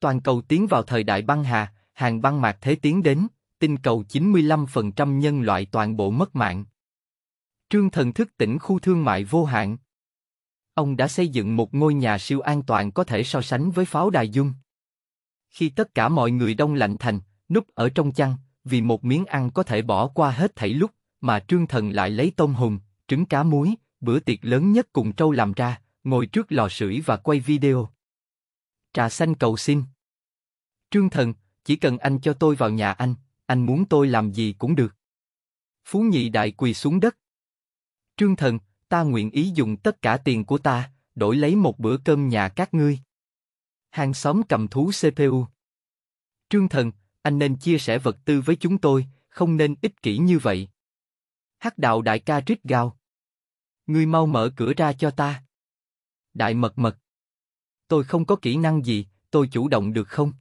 toàn cầu tiến vào thời đại băng hà, hàng băng mạc thế tiến đến, tinh cầu 95% nhân loại toàn bộ mất mạng. Trương Thần thức tỉnh khu thương mại vô hạn. Ông đã xây dựng một ngôi nhà siêu an toàn có thể so sánh với pháo đài dung. Khi tất cả mọi người đông lạnh thành, núp ở trong chăn, vì một miếng ăn có thể bỏ qua hết thảy lúc, mà Trương Thần lại lấy tôm hùm, trứng cá muối, bữa tiệc lớn nhất cùng trâu làm ra, ngồi trước lò sưởi và quay video. Trà xanh cầu xin. Trương thần, chỉ cần anh cho tôi vào nhà anh, anh muốn tôi làm gì cũng được. Phú nhị đại quỳ xuống đất. Trương thần, ta nguyện ý dùng tất cả tiền của ta, đổi lấy một bữa cơm nhà các ngươi. Hàng xóm cầm thú CPU. Trương thần, anh nên chia sẻ vật tư với chúng tôi, không nên ích kỷ như vậy. Hắc đạo đại ca rít gào. Ngươi mau mở cửa ra cho ta. Đại mật mật tôi không có kỹ năng gì, tôi chủ động được không?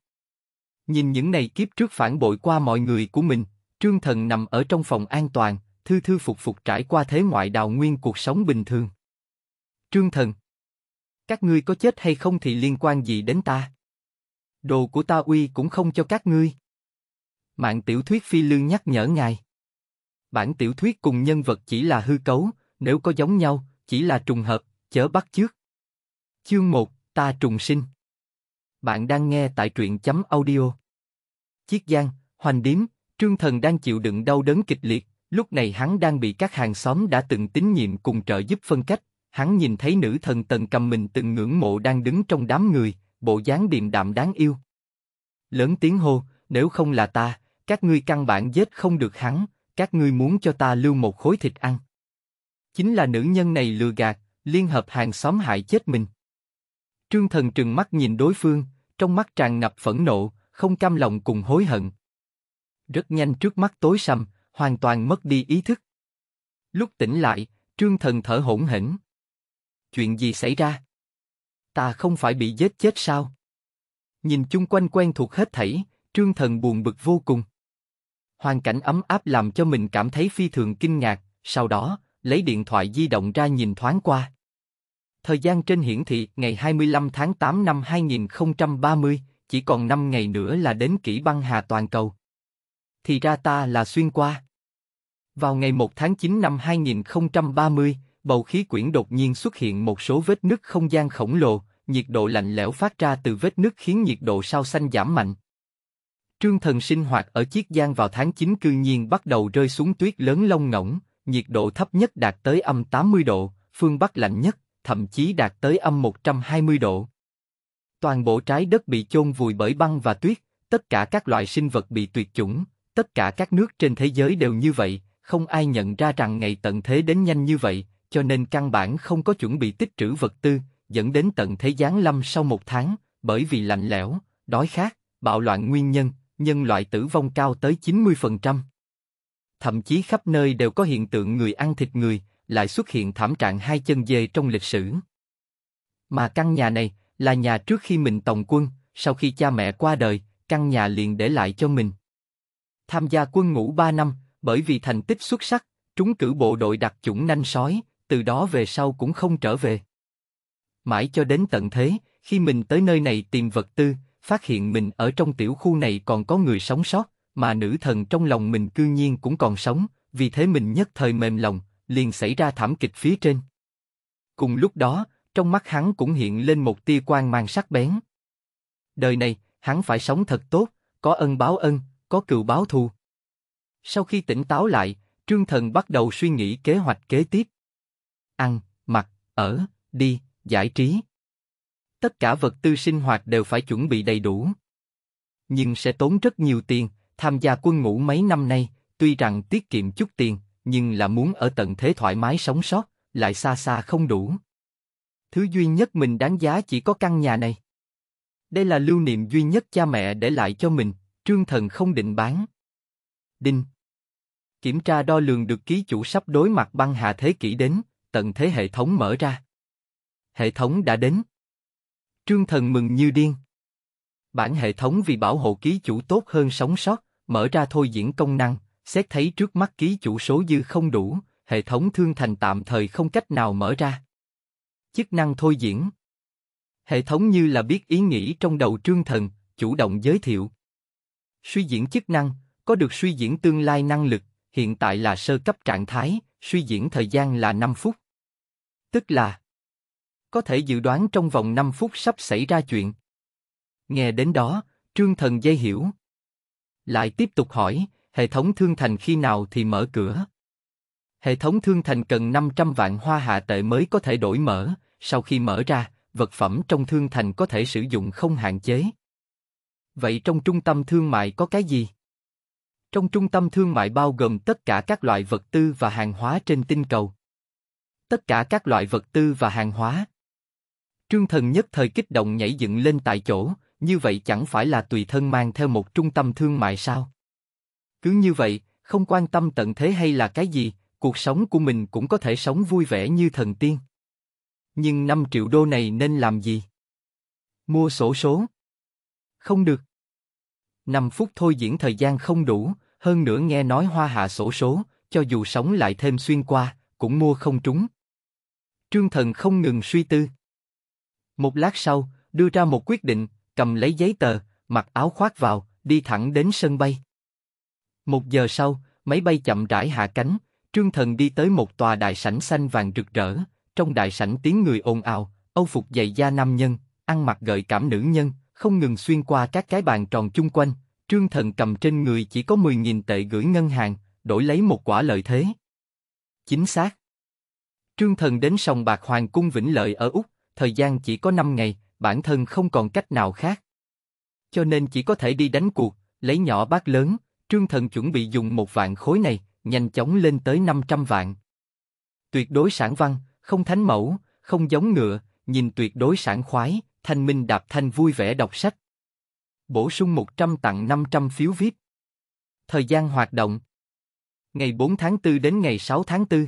Nhìn những này kiếp trước phản bội qua mọi người của mình, Trương Thần nằm ở trong phòng an toàn, thư thư phục phục trải qua thế ngoại đào nguyên cuộc sống bình thường. Trương Thần Các ngươi có chết hay không thì liên quan gì đến ta? Đồ của ta uy cũng không cho các ngươi. Mạng tiểu thuyết phi lương nhắc nhở ngài. Bản tiểu thuyết cùng nhân vật chỉ là hư cấu, nếu có giống nhau, chỉ là trùng hợp, chớ bắt chước. Chương 1 Ta trùng sinh. Bạn đang nghe tại truyện chấm audio. chiếc Giang, Hoành Điếm, Trương Thần đang chịu đựng đau đớn kịch liệt, lúc này hắn đang bị các hàng xóm đã từng tín nhiệm cùng trợ giúp phân cách, hắn nhìn thấy nữ thần tần cầm mình từng ngưỡng mộ đang đứng trong đám người, bộ dáng điềm đạm đáng yêu. Lớn tiếng hô, nếu không là ta, các ngươi căn bản giết không được hắn, các ngươi muốn cho ta lưu một khối thịt ăn. Chính là nữ nhân này lừa gạt, liên hợp hàng xóm hại chết mình. Trương Thần trừng mắt nhìn đối phương, trong mắt tràn ngập phẫn nộ, không cam lòng cùng hối hận. Rất nhanh trước mắt tối sầm, hoàn toàn mất đi ý thức. Lúc tỉnh lại, Trương Thần thở hổn hển. Chuyện gì xảy ra? Ta không phải bị giết chết sao? Nhìn chung quanh quen thuộc hết thảy, Trương Thần buồn bực vô cùng. Hoàn cảnh ấm áp làm cho mình cảm thấy phi thường kinh ngạc, sau đó, lấy điện thoại di động ra nhìn thoáng qua. Thời gian trên hiển thị ngày 25 tháng 8 năm 2030, chỉ còn 5 ngày nữa là đến kỷ băng hà toàn cầu. Thì ra ta là xuyên qua. Vào ngày 1 tháng 9 năm 2030, bầu khí quyển đột nhiên xuất hiện một số vết nứt không gian khổng lồ, nhiệt độ lạnh lẽo phát ra từ vết nứt khiến nhiệt độ sao xanh giảm mạnh. Trương Thần sinh hoạt ở Chiết Giang vào tháng 9 cư nhiên bắt đầu rơi xuống tuyết lớn lông ngỗng, nhiệt độ thấp nhất đạt tới âm 80 độ, phương Bắc lạnh nhất thậm chí đạt tới âm 120 độ. Toàn bộ trái đất bị chôn vùi bởi băng và tuyết, tất cả các loại sinh vật bị tuyệt chủng, tất cả các nước trên thế giới đều như vậy, không ai nhận ra rằng ngày tận thế đến nhanh như vậy, cho nên căn bản không có chuẩn bị tích trữ vật tư, dẫn đến tận thế giáng lâm sau một tháng, bởi vì lạnh lẽo, đói khát, bạo loạn nguyên nhân, nhân loại tử vong cao tới 90%. Thậm chí khắp nơi đều có hiện tượng người ăn thịt người, lại xuất hiện thảm trạng hai chân dê trong lịch sử. Mà căn nhà này là nhà trước khi mình tòng quân, sau khi cha mẹ qua đời, căn nhà liền để lại cho mình. Tham gia quân ngũ 3 năm, bởi vì thành tích xuất sắc, trúng cử bộ đội đặc chủng nanh sói, từ đó về sau cũng không trở về. Mãi cho đến tận thế, khi mình tới nơi này tìm vật tư, phát hiện mình ở trong tiểu khu này còn có người sống sót, mà nữ thần trong lòng mình cư nhiên cũng còn sống, vì thế mình nhất thời mềm lòng, liền xảy ra thảm kịch phía trên. Cùng lúc đó, trong mắt hắn cũng hiện lên một tia quan mang sắc bén. Đời này, hắn phải sống thật tốt, có ân báo ân, có cựu báo thù. Sau khi tỉnh táo lại, Trương Thần bắt đầu suy nghĩ kế hoạch kế tiếp. Ăn, mặc, ở, đi, giải trí. Tất cả vật tư sinh hoạt đều phải chuẩn bị đầy đủ. Nhưng sẽ tốn rất nhiều tiền, tham gia quân ngũ mấy năm nay, tuy rằng tiết kiệm chút tiền, nhưng là muốn ở tận thế thoải mái sống sót, lại xa xa không đủ. Thứ duy nhất mình đáng giá chỉ có căn nhà này. Đây là lưu niệm duy nhất cha mẹ để lại cho mình, trương thần không định bán. Đinh Kiểm tra đo lường được ký chủ sắp đối mặt băng hạ thế kỷ đến, tận thế hệ thống mở ra. Hệ thống đã đến. Trương thần mừng như điên. Bản hệ thống vì bảo hộ ký chủ tốt hơn sống sót, mở ra thôi diễn công năng, Xét thấy trước mắt ký chủ số dư không đủ, hệ thống thương thành tạm thời không cách nào mở ra. Chức năng thôi diễn Hệ thống như là biết ý nghĩ trong đầu trương thần, chủ động giới thiệu. Suy diễn chức năng, có được suy diễn tương lai năng lực, hiện tại là sơ cấp trạng thái, suy diễn thời gian là 5 phút. Tức là có thể dự đoán trong vòng 5 phút sắp xảy ra chuyện. Nghe đến đó, Trương Thần dây hiểu. Lại tiếp tục hỏi, Hệ thống thương thành khi nào thì mở cửa? Hệ thống thương thành cần 500 vạn hoa hạ tệ mới có thể đổi mở, sau khi mở ra, vật phẩm trong thương thành có thể sử dụng không hạn chế. Vậy trong trung tâm thương mại có cái gì? Trong trung tâm thương mại bao gồm tất cả các loại vật tư và hàng hóa trên tinh cầu. Tất cả các loại vật tư và hàng hóa. Trương Thần nhất thời kích động nhảy dựng lên tại chỗ, như vậy chẳng phải là tùy thân mang theo một trung tâm thương mại sao? Cứ như vậy, không quan tâm tận thế hay là cái gì, cuộc sống của mình cũng có thể sống vui vẻ như thần tiên. Nhưng 5 triệu đô này nên làm gì? Mua sổ số. Không được. 5 phút thôi diễn thời gian không đủ, hơn nữa nghe nói hoa hạ sổ số, cho dù sống lại thêm xuyên qua, cũng mua không trúng. Trương Thần không ngừng suy tư. Một lát sau, đưa ra một quyết định, cầm lấy giấy tờ, mặc áo khoác vào, đi thẳng đến sân bay. Một giờ sau, máy bay chậm rãi hạ cánh, Trương Thần đi tới một tòa đại sảnh xanh vàng rực rỡ, trong đại sảnh tiếng người ồn ào, Âu phục dày da nam nhân, ăn mặc gợi cảm nữ nhân, không ngừng xuyên qua các cái bàn tròn chung quanh, Trương Thần cầm trên người chỉ có 10.000 tệ gửi ngân hàng, đổi lấy một quả lợi thế. Chính xác. Trương Thần đến sòng bạc Hoàng cung Vĩnh Lợi ở Úc, thời gian chỉ có 5 ngày, bản thân không còn cách nào khác. Cho nên chỉ có thể đi đánh cuộc, lấy nhỏ bát lớn, Trương Thần chuẩn bị dùng một vạn khối này, nhanh chóng lên tới 500 vạn. Tuyệt đối sản văn, không thánh mẫu, không giống ngựa, nhìn tuyệt đối sản khoái, thanh minh đạp thanh vui vẻ đọc sách. Bổ sung 100 tặng 500 phiếu VIP. Thời gian hoạt động Ngày 4 tháng 4 đến ngày 6 tháng 4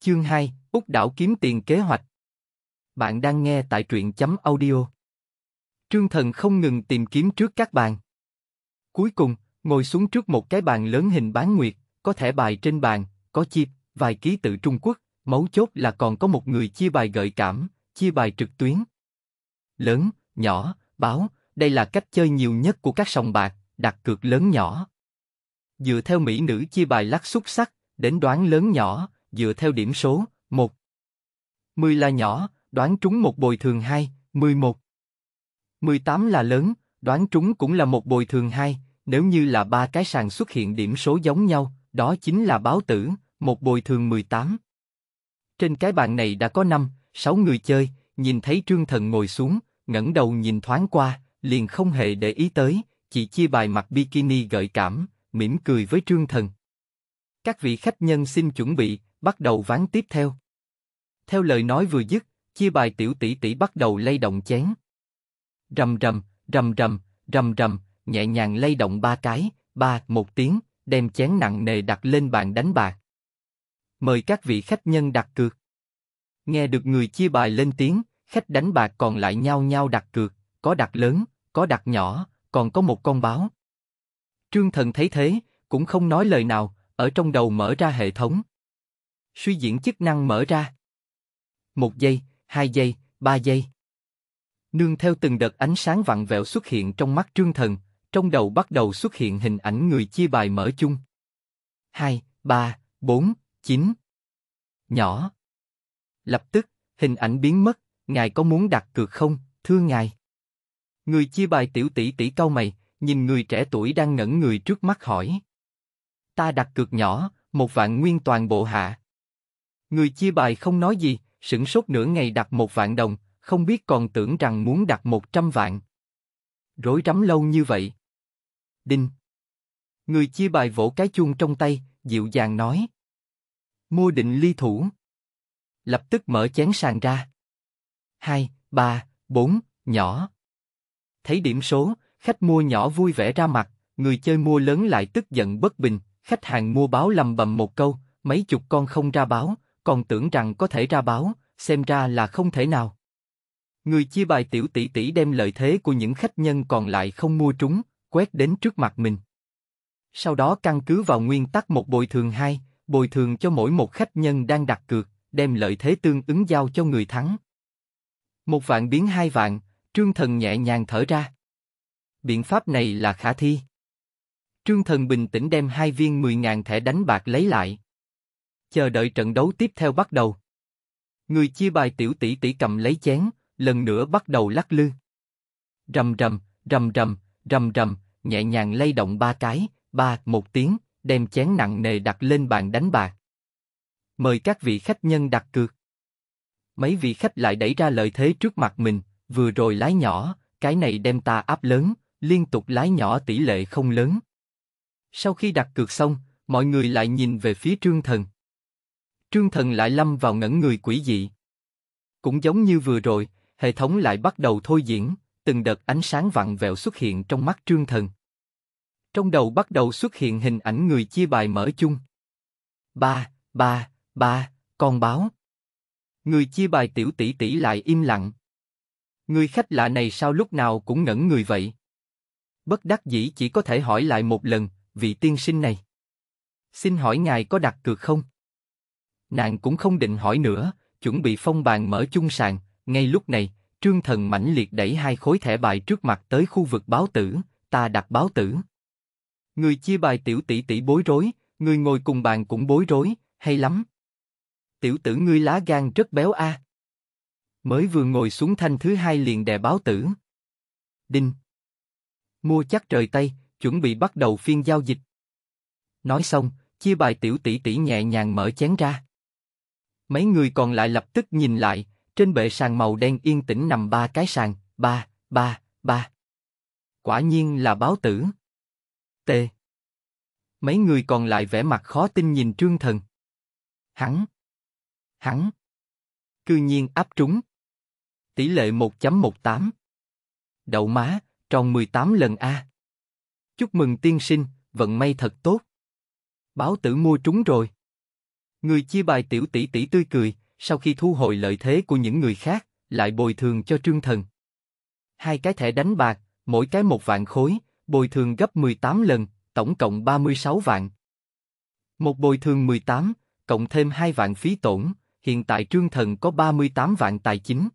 Chương 2, Úc đảo kiếm tiền kế hoạch Bạn đang nghe tại truyện chấm audio Trương Thần không ngừng tìm kiếm trước các bàn Cuối cùng, Ngồi xuống trước một cái bàn lớn hình bán nguyệt, có thẻ bài trên bàn, có chip, vài ký tự Trung Quốc, mấu chốt là còn có một người chia bài gợi cảm, chia bài trực tuyến. Lớn, nhỏ, báo, đây là cách chơi nhiều nhất của các sòng bạc, đặt cược lớn nhỏ. Dựa theo mỹ nữ chia bài lắc xuất sắc, đến đoán lớn nhỏ, dựa theo điểm số, 1. 10 là nhỏ, đoán trúng một bồi thường 2, 11. 18 là lớn, đoán trúng cũng là một bồi thường 2, nếu như là ba cái sàn xuất hiện điểm số giống nhau, đó chính là báo tử, một bồi thường 18. Trên cái bàn này đã có 5, 6 người chơi, nhìn thấy Trương Thần ngồi xuống, ngẩng đầu nhìn thoáng qua, liền không hề để ý tới, chỉ chia bài mặc bikini gợi cảm, mỉm cười với Trương Thần. Các vị khách nhân xin chuẩn bị, bắt đầu ván tiếp theo. Theo lời nói vừa dứt, chia bài tiểu tỷ tỷ bắt đầu lay động chén. Rầm rầm, rầm rầm, rầm rầm, nhẹ nhàng lay động ba cái, ba, một tiếng, đem chén nặng nề đặt lên bàn đánh bạc. Mời các vị khách nhân đặt cược. Nghe được người chia bài lên tiếng, khách đánh bạc còn lại nhau nhau đặt cược, có đặt lớn, có đặt nhỏ, còn có một con báo. Trương Thần thấy thế, cũng không nói lời nào, ở trong đầu mở ra hệ thống. Suy diễn chức năng mở ra. Một giây, hai giây, ba giây. Nương theo từng đợt ánh sáng vặn vẹo xuất hiện trong mắt Trương Thần, trong đầu bắt đầu xuất hiện hình ảnh người chia bài mở chung. 2, 3, 4, 9. Nhỏ. Lập tức, hình ảnh biến mất, ngài có muốn đặt cược không, thưa ngài? Người chia bài tiểu tỷ tỷ cau mày, nhìn người trẻ tuổi đang ngẩn người trước mắt hỏi. Ta đặt cược nhỏ, một vạn nguyên toàn bộ hạ. Người chia bài không nói gì, sững sốt nửa ngày đặt một vạn đồng, không biết còn tưởng rằng muốn đặt một trăm vạn. Rối rắm lâu như vậy đinh. Người chia bài vỗ cái chuông trong tay, dịu dàng nói. Mua định ly thủ. Lập tức mở chén sàn ra. Hai, ba, bốn, nhỏ. Thấy điểm số, khách mua nhỏ vui vẻ ra mặt, người chơi mua lớn lại tức giận bất bình, khách hàng mua báo lầm bầm một câu, mấy chục con không ra báo, còn tưởng rằng có thể ra báo, xem ra là không thể nào. Người chia bài tiểu tỷ tỷ đem lợi thế của những khách nhân còn lại không mua trúng, quét đến trước mặt mình. Sau đó căn cứ vào nguyên tắc một bồi thường hai, bồi thường cho mỗi một khách nhân đang đặt cược, đem lợi thế tương ứng giao cho người thắng. Một vạn biến hai vạn, Trương Thần nhẹ nhàng thở ra. Biện pháp này là khả thi. Trương Thần bình tĩnh đem hai viên 10.000 thẻ đánh bạc lấy lại. Chờ đợi trận đấu tiếp theo bắt đầu. Người chia bài tiểu tỷ tỷ cầm lấy chén, lần nữa bắt đầu lắc lư. Rầm rầm, rầm rầm, rầm rầm, nhẹ nhàng lay động ba cái, ba, một tiếng, đem chén nặng nề đặt lên bàn đánh bạc. Mời các vị khách nhân đặt cược. Mấy vị khách lại đẩy ra lợi thế trước mặt mình, vừa rồi lái nhỏ, cái này đem ta áp lớn, liên tục lái nhỏ tỷ lệ không lớn. Sau khi đặt cược xong, mọi người lại nhìn về phía Trương Thần. Trương Thần lại lâm vào ngẩn người quỷ dị. Cũng giống như vừa rồi, hệ thống lại bắt đầu thôi diễn từng đợt ánh sáng vặn vẹo xuất hiện trong mắt Trương Thần. Trong đầu bắt đầu xuất hiện hình ảnh người chia bài mở chung. Ba, ba, ba, con báo. Người chia bài tiểu tỷ tỷ lại im lặng. Người khách lạ này sao lúc nào cũng ngẩn người vậy? Bất đắc dĩ chỉ có thể hỏi lại một lần, vị tiên sinh này. Xin hỏi ngài có đặt cược không? Nàng cũng không định hỏi nữa, chuẩn bị phong bàn mở chung sàn, ngay lúc này, Trương Thần mãnh liệt đẩy hai khối thẻ bài trước mặt tới khu vực báo tử, ta đặt báo tử. Người chia bài tiểu tỷ tỷ bối rối, người ngồi cùng bàn cũng bối rối, hay lắm. Tiểu tử ngươi lá gan rất béo a. À. Mới vừa ngồi xuống thanh thứ hai liền đè báo tử. Đinh. Mua chắc trời tay, chuẩn bị bắt đầu phiên giao dịch. Nói xong, chia bài tiểu tỷ tỷ nhẹ nhàng mở chén ra. Mấy người còn lại lập tức nhìn lại, trên bệ sàn màu đen yên tĩnh nằm ba cái sàn, ba, ba, ba. Quả nhiên là báo tử. T. Mấy người còn lại vẻ mặt khó tin nhìn Trương Thần. Hắn. Hắn. Cư nhiên áp trúng. Tỷ lệ 1.18. Đậu má, tròn 18 lần A. Chúc mừng tiên sinh, vận may thật tốt. Báo tử mua trúng rồi. Người chia bài tiểu tỷ tỷ tươi cười, sau khi thu hồi lợi thế của những người khác, lại bồi thường cho Trương Thần. Hai cái thẻ đánh bạc, mỗi cái một vạn khối, bồi thường gấp 18 lần, tổng cộng 36 vạn. Một bồi thường 18, cộng thêm 2 vạn phí tổn, hiện tại Trương Thần có 38 vạn tài chính.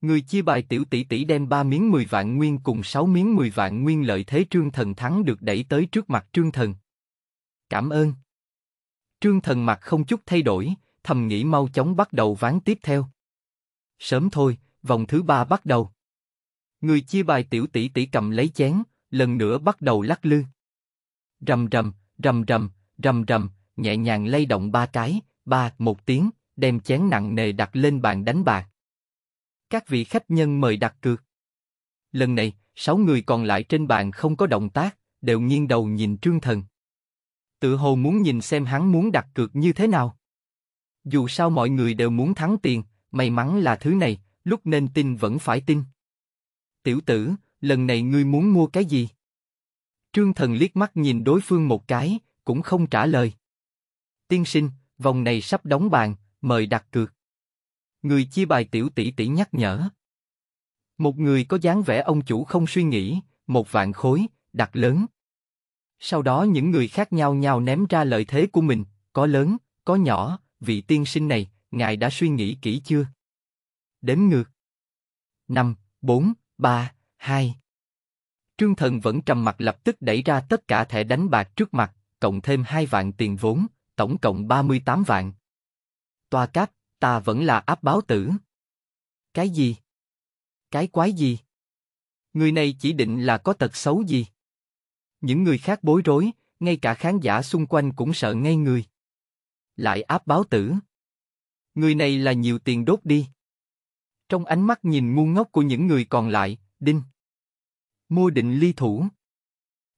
Người chia bài tiểu tỷ tỷ đem 3 miếng 10 vạn nguyên cùng 6 miếng 10 vạn nguyên lợi thế Trương Thần thắng được đẩy tới trước mặt Trương Thần. Cảm ơn. Trương Thần mặt không chút thay đổi, thầm nghĩ mau chóng bắt đầu ván tiếp theo. Sớm thôi, vòng thứ ba bắt đầu. Người chia bài tiểu tỷ tỷ cầm lấy chén, lần nữa bắt đầu lắc lư. Rầm rầm, rầm rầm, rầm rầm, nhẹ nhàng lay động ba cái, ba, một tiếng, đem chén nặng nề đặt lên bàn đánh bạc. Các vị khách nhân mời đặt cược. Lần này, sáu người còn lại trên bàn không có động tác, đều nghiêng đầu nhìn Trương Thần. Tự hồ muốn nhìn xem hắn muốn đặt cược như thế nào. Dù sao mọi người đều muốn thắng tiền, may mắn là thứ này, lúc nên tin vẫn phải tin. Tiểu tử, lần này ngươi muốn mua cái gì? Trương Thần liếc mắt nhìn đối phương một cái, cũng không trả lời. Tiên sinh, vòng này sắp đóng bàn, mời đặt cược. Người chia bài tiểu tỷ tỷ nhắc nhở. Một người có dáng vẻ ông chủ không suy nghĩ, một vạn khối, đặt lớn. Sau đó những người khác nhau nhau ném ra lợi thế của mình, có lớn, có nhỏ, vị tiên sinh này, ngài đã suy nghĩ kỹ chưa? Đếm ngược. 5, 4, 3, 2. Trương Thần vẫn trầm mặt lập tức đẩy ra tất cả thẻ đánh bạc trước mặt, cộng thêm 2 vạn tiền vốn, tổng cộng 38 vạn. Toa cát, ta vẫn là áp báo tử. Cái gì? Cái quái gì? Người này chỉ định là có tật xấu gì? Những người khác bối rối, ngay cả khán giả xung quanh cũng sợ ngay người lại áp báo tử. Người này là nhiều tiền đốt đi. Trong ánh mắt nhìn ngu ngốc của những người còn lại, đinh. Mua định ly thủ.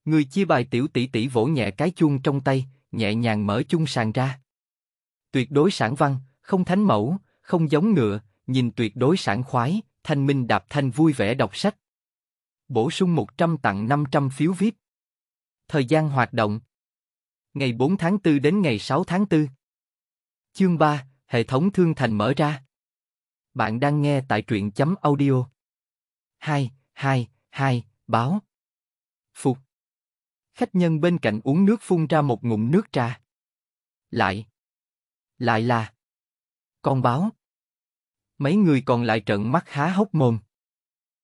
Người chia bài tiểu tỷ tỷ vỗ nhẹ cái chuông trong tay, nhẹ nhàng mở chung sàn ra. Tuyệt đối sản văn, không thánh mẫu, không giống ngựa, nhìn tuyệt đối sản khoái, thanh minh đạp thanh vui vẻ đọc sách. Bổ sung 100 tặng 500 phiếu VIP. Thời gian hoạt động Ngày 4 tháng 4 đến ngày 6 tháng 4 Chương 3, hệ thống thương thành mở ra. Bạn đang nghe tại truyện chấm audio. 2, 2, 2, báo. Phục. Khách nhân bên cạnh uống nước phun ra một ngụm nước trà. Lại. Lại là. Con báo. Mấy người còn lại trợn mắt há hốc mồm.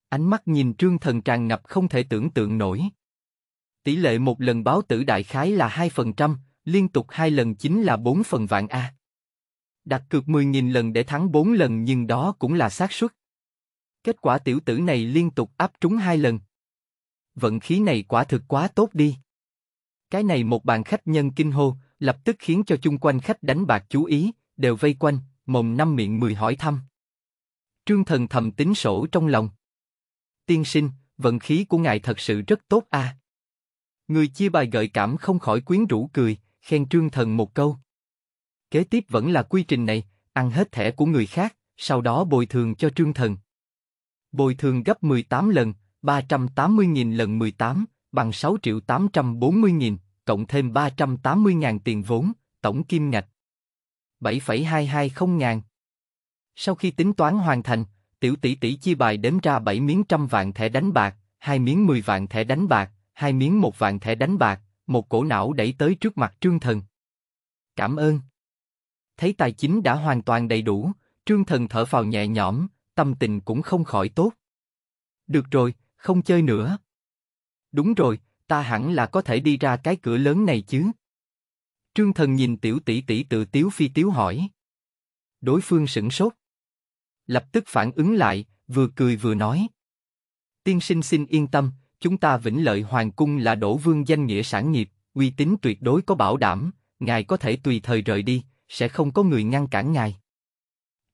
Ánh mắt nhìn trương thần tràn ngập không thể tưởng tượng nổi. Tỷ lệ một lần báo tử đại khái là 2%, liên tục hai lần chính là 4 phần vạn A. Đặt cược 10.000 lần để thắng 4 lần nhưng đó cũng là xác suất. Kết quả tiểu tử này liên tục áp trúng hai lần. Vận khí này quả thực quá tốt đi. Cái này một bàn khách nhân kinh hô, lập tức khiến cho chung quanh khách đánh bạc chú ý, đều vây quanh, mồm năm miệng mười hỏi thăm. Trương Thần thầm tính sổ trong lòng. Tiên sinh, vận khí của ngài thật sự rất tốt a. À? Người chia bài gợi cảm không khỏi quyến rũ cười, khen Trương Thần một câu. Kế tiếp vẫn là quy trình này, ăn hết thẻ của người khác, sau đó bồi thường cho trương thần. Bồi thường gấp 18 lần, 380.000 lần 18, bằng 6 triệu 840.000, cộng thêm 380.000 tiền vốn, tổng kim ngạch 7,220 ngàn. Sau khi tính toán hoàn thành, tiểu tỷ tỷ chia bài đếm ra 7 miếng trăm vạn thẻ đánh bạc, 2 miếng 10 vạn thẻ đánh bạc, 2 miếng một vạn thẻ đánh bạc, một cổ não đẩy tới trước mặt trương thần. Cảm ơn thấy tài chính đã hoàn toàn đầy đủ, Trương Thần thở phào nhẹ nhõm, tâm tình cũng không khỏi tốt. Được rồi, không chơi nữa. Đúng rồi, ta hẳn là có thể đi ra cái cửa lớn này chứ. Trương Thần nhìn tiểu tỷ tỷ tự tiếu phi tiếu hỏi. Đối phương sững sốt. Lập tức phản ứng lại, vừa cười vừa nói. Tiên sinh xin yên tâm, chúng ta vĩnh lợi hoàng cung là đổ vương danh nghĩa sản nghiệp, uy tín tuyệt đối có bảo đảm, ngài có thể tùy thời rời đi, sẽ không có người ngăn cản ngài.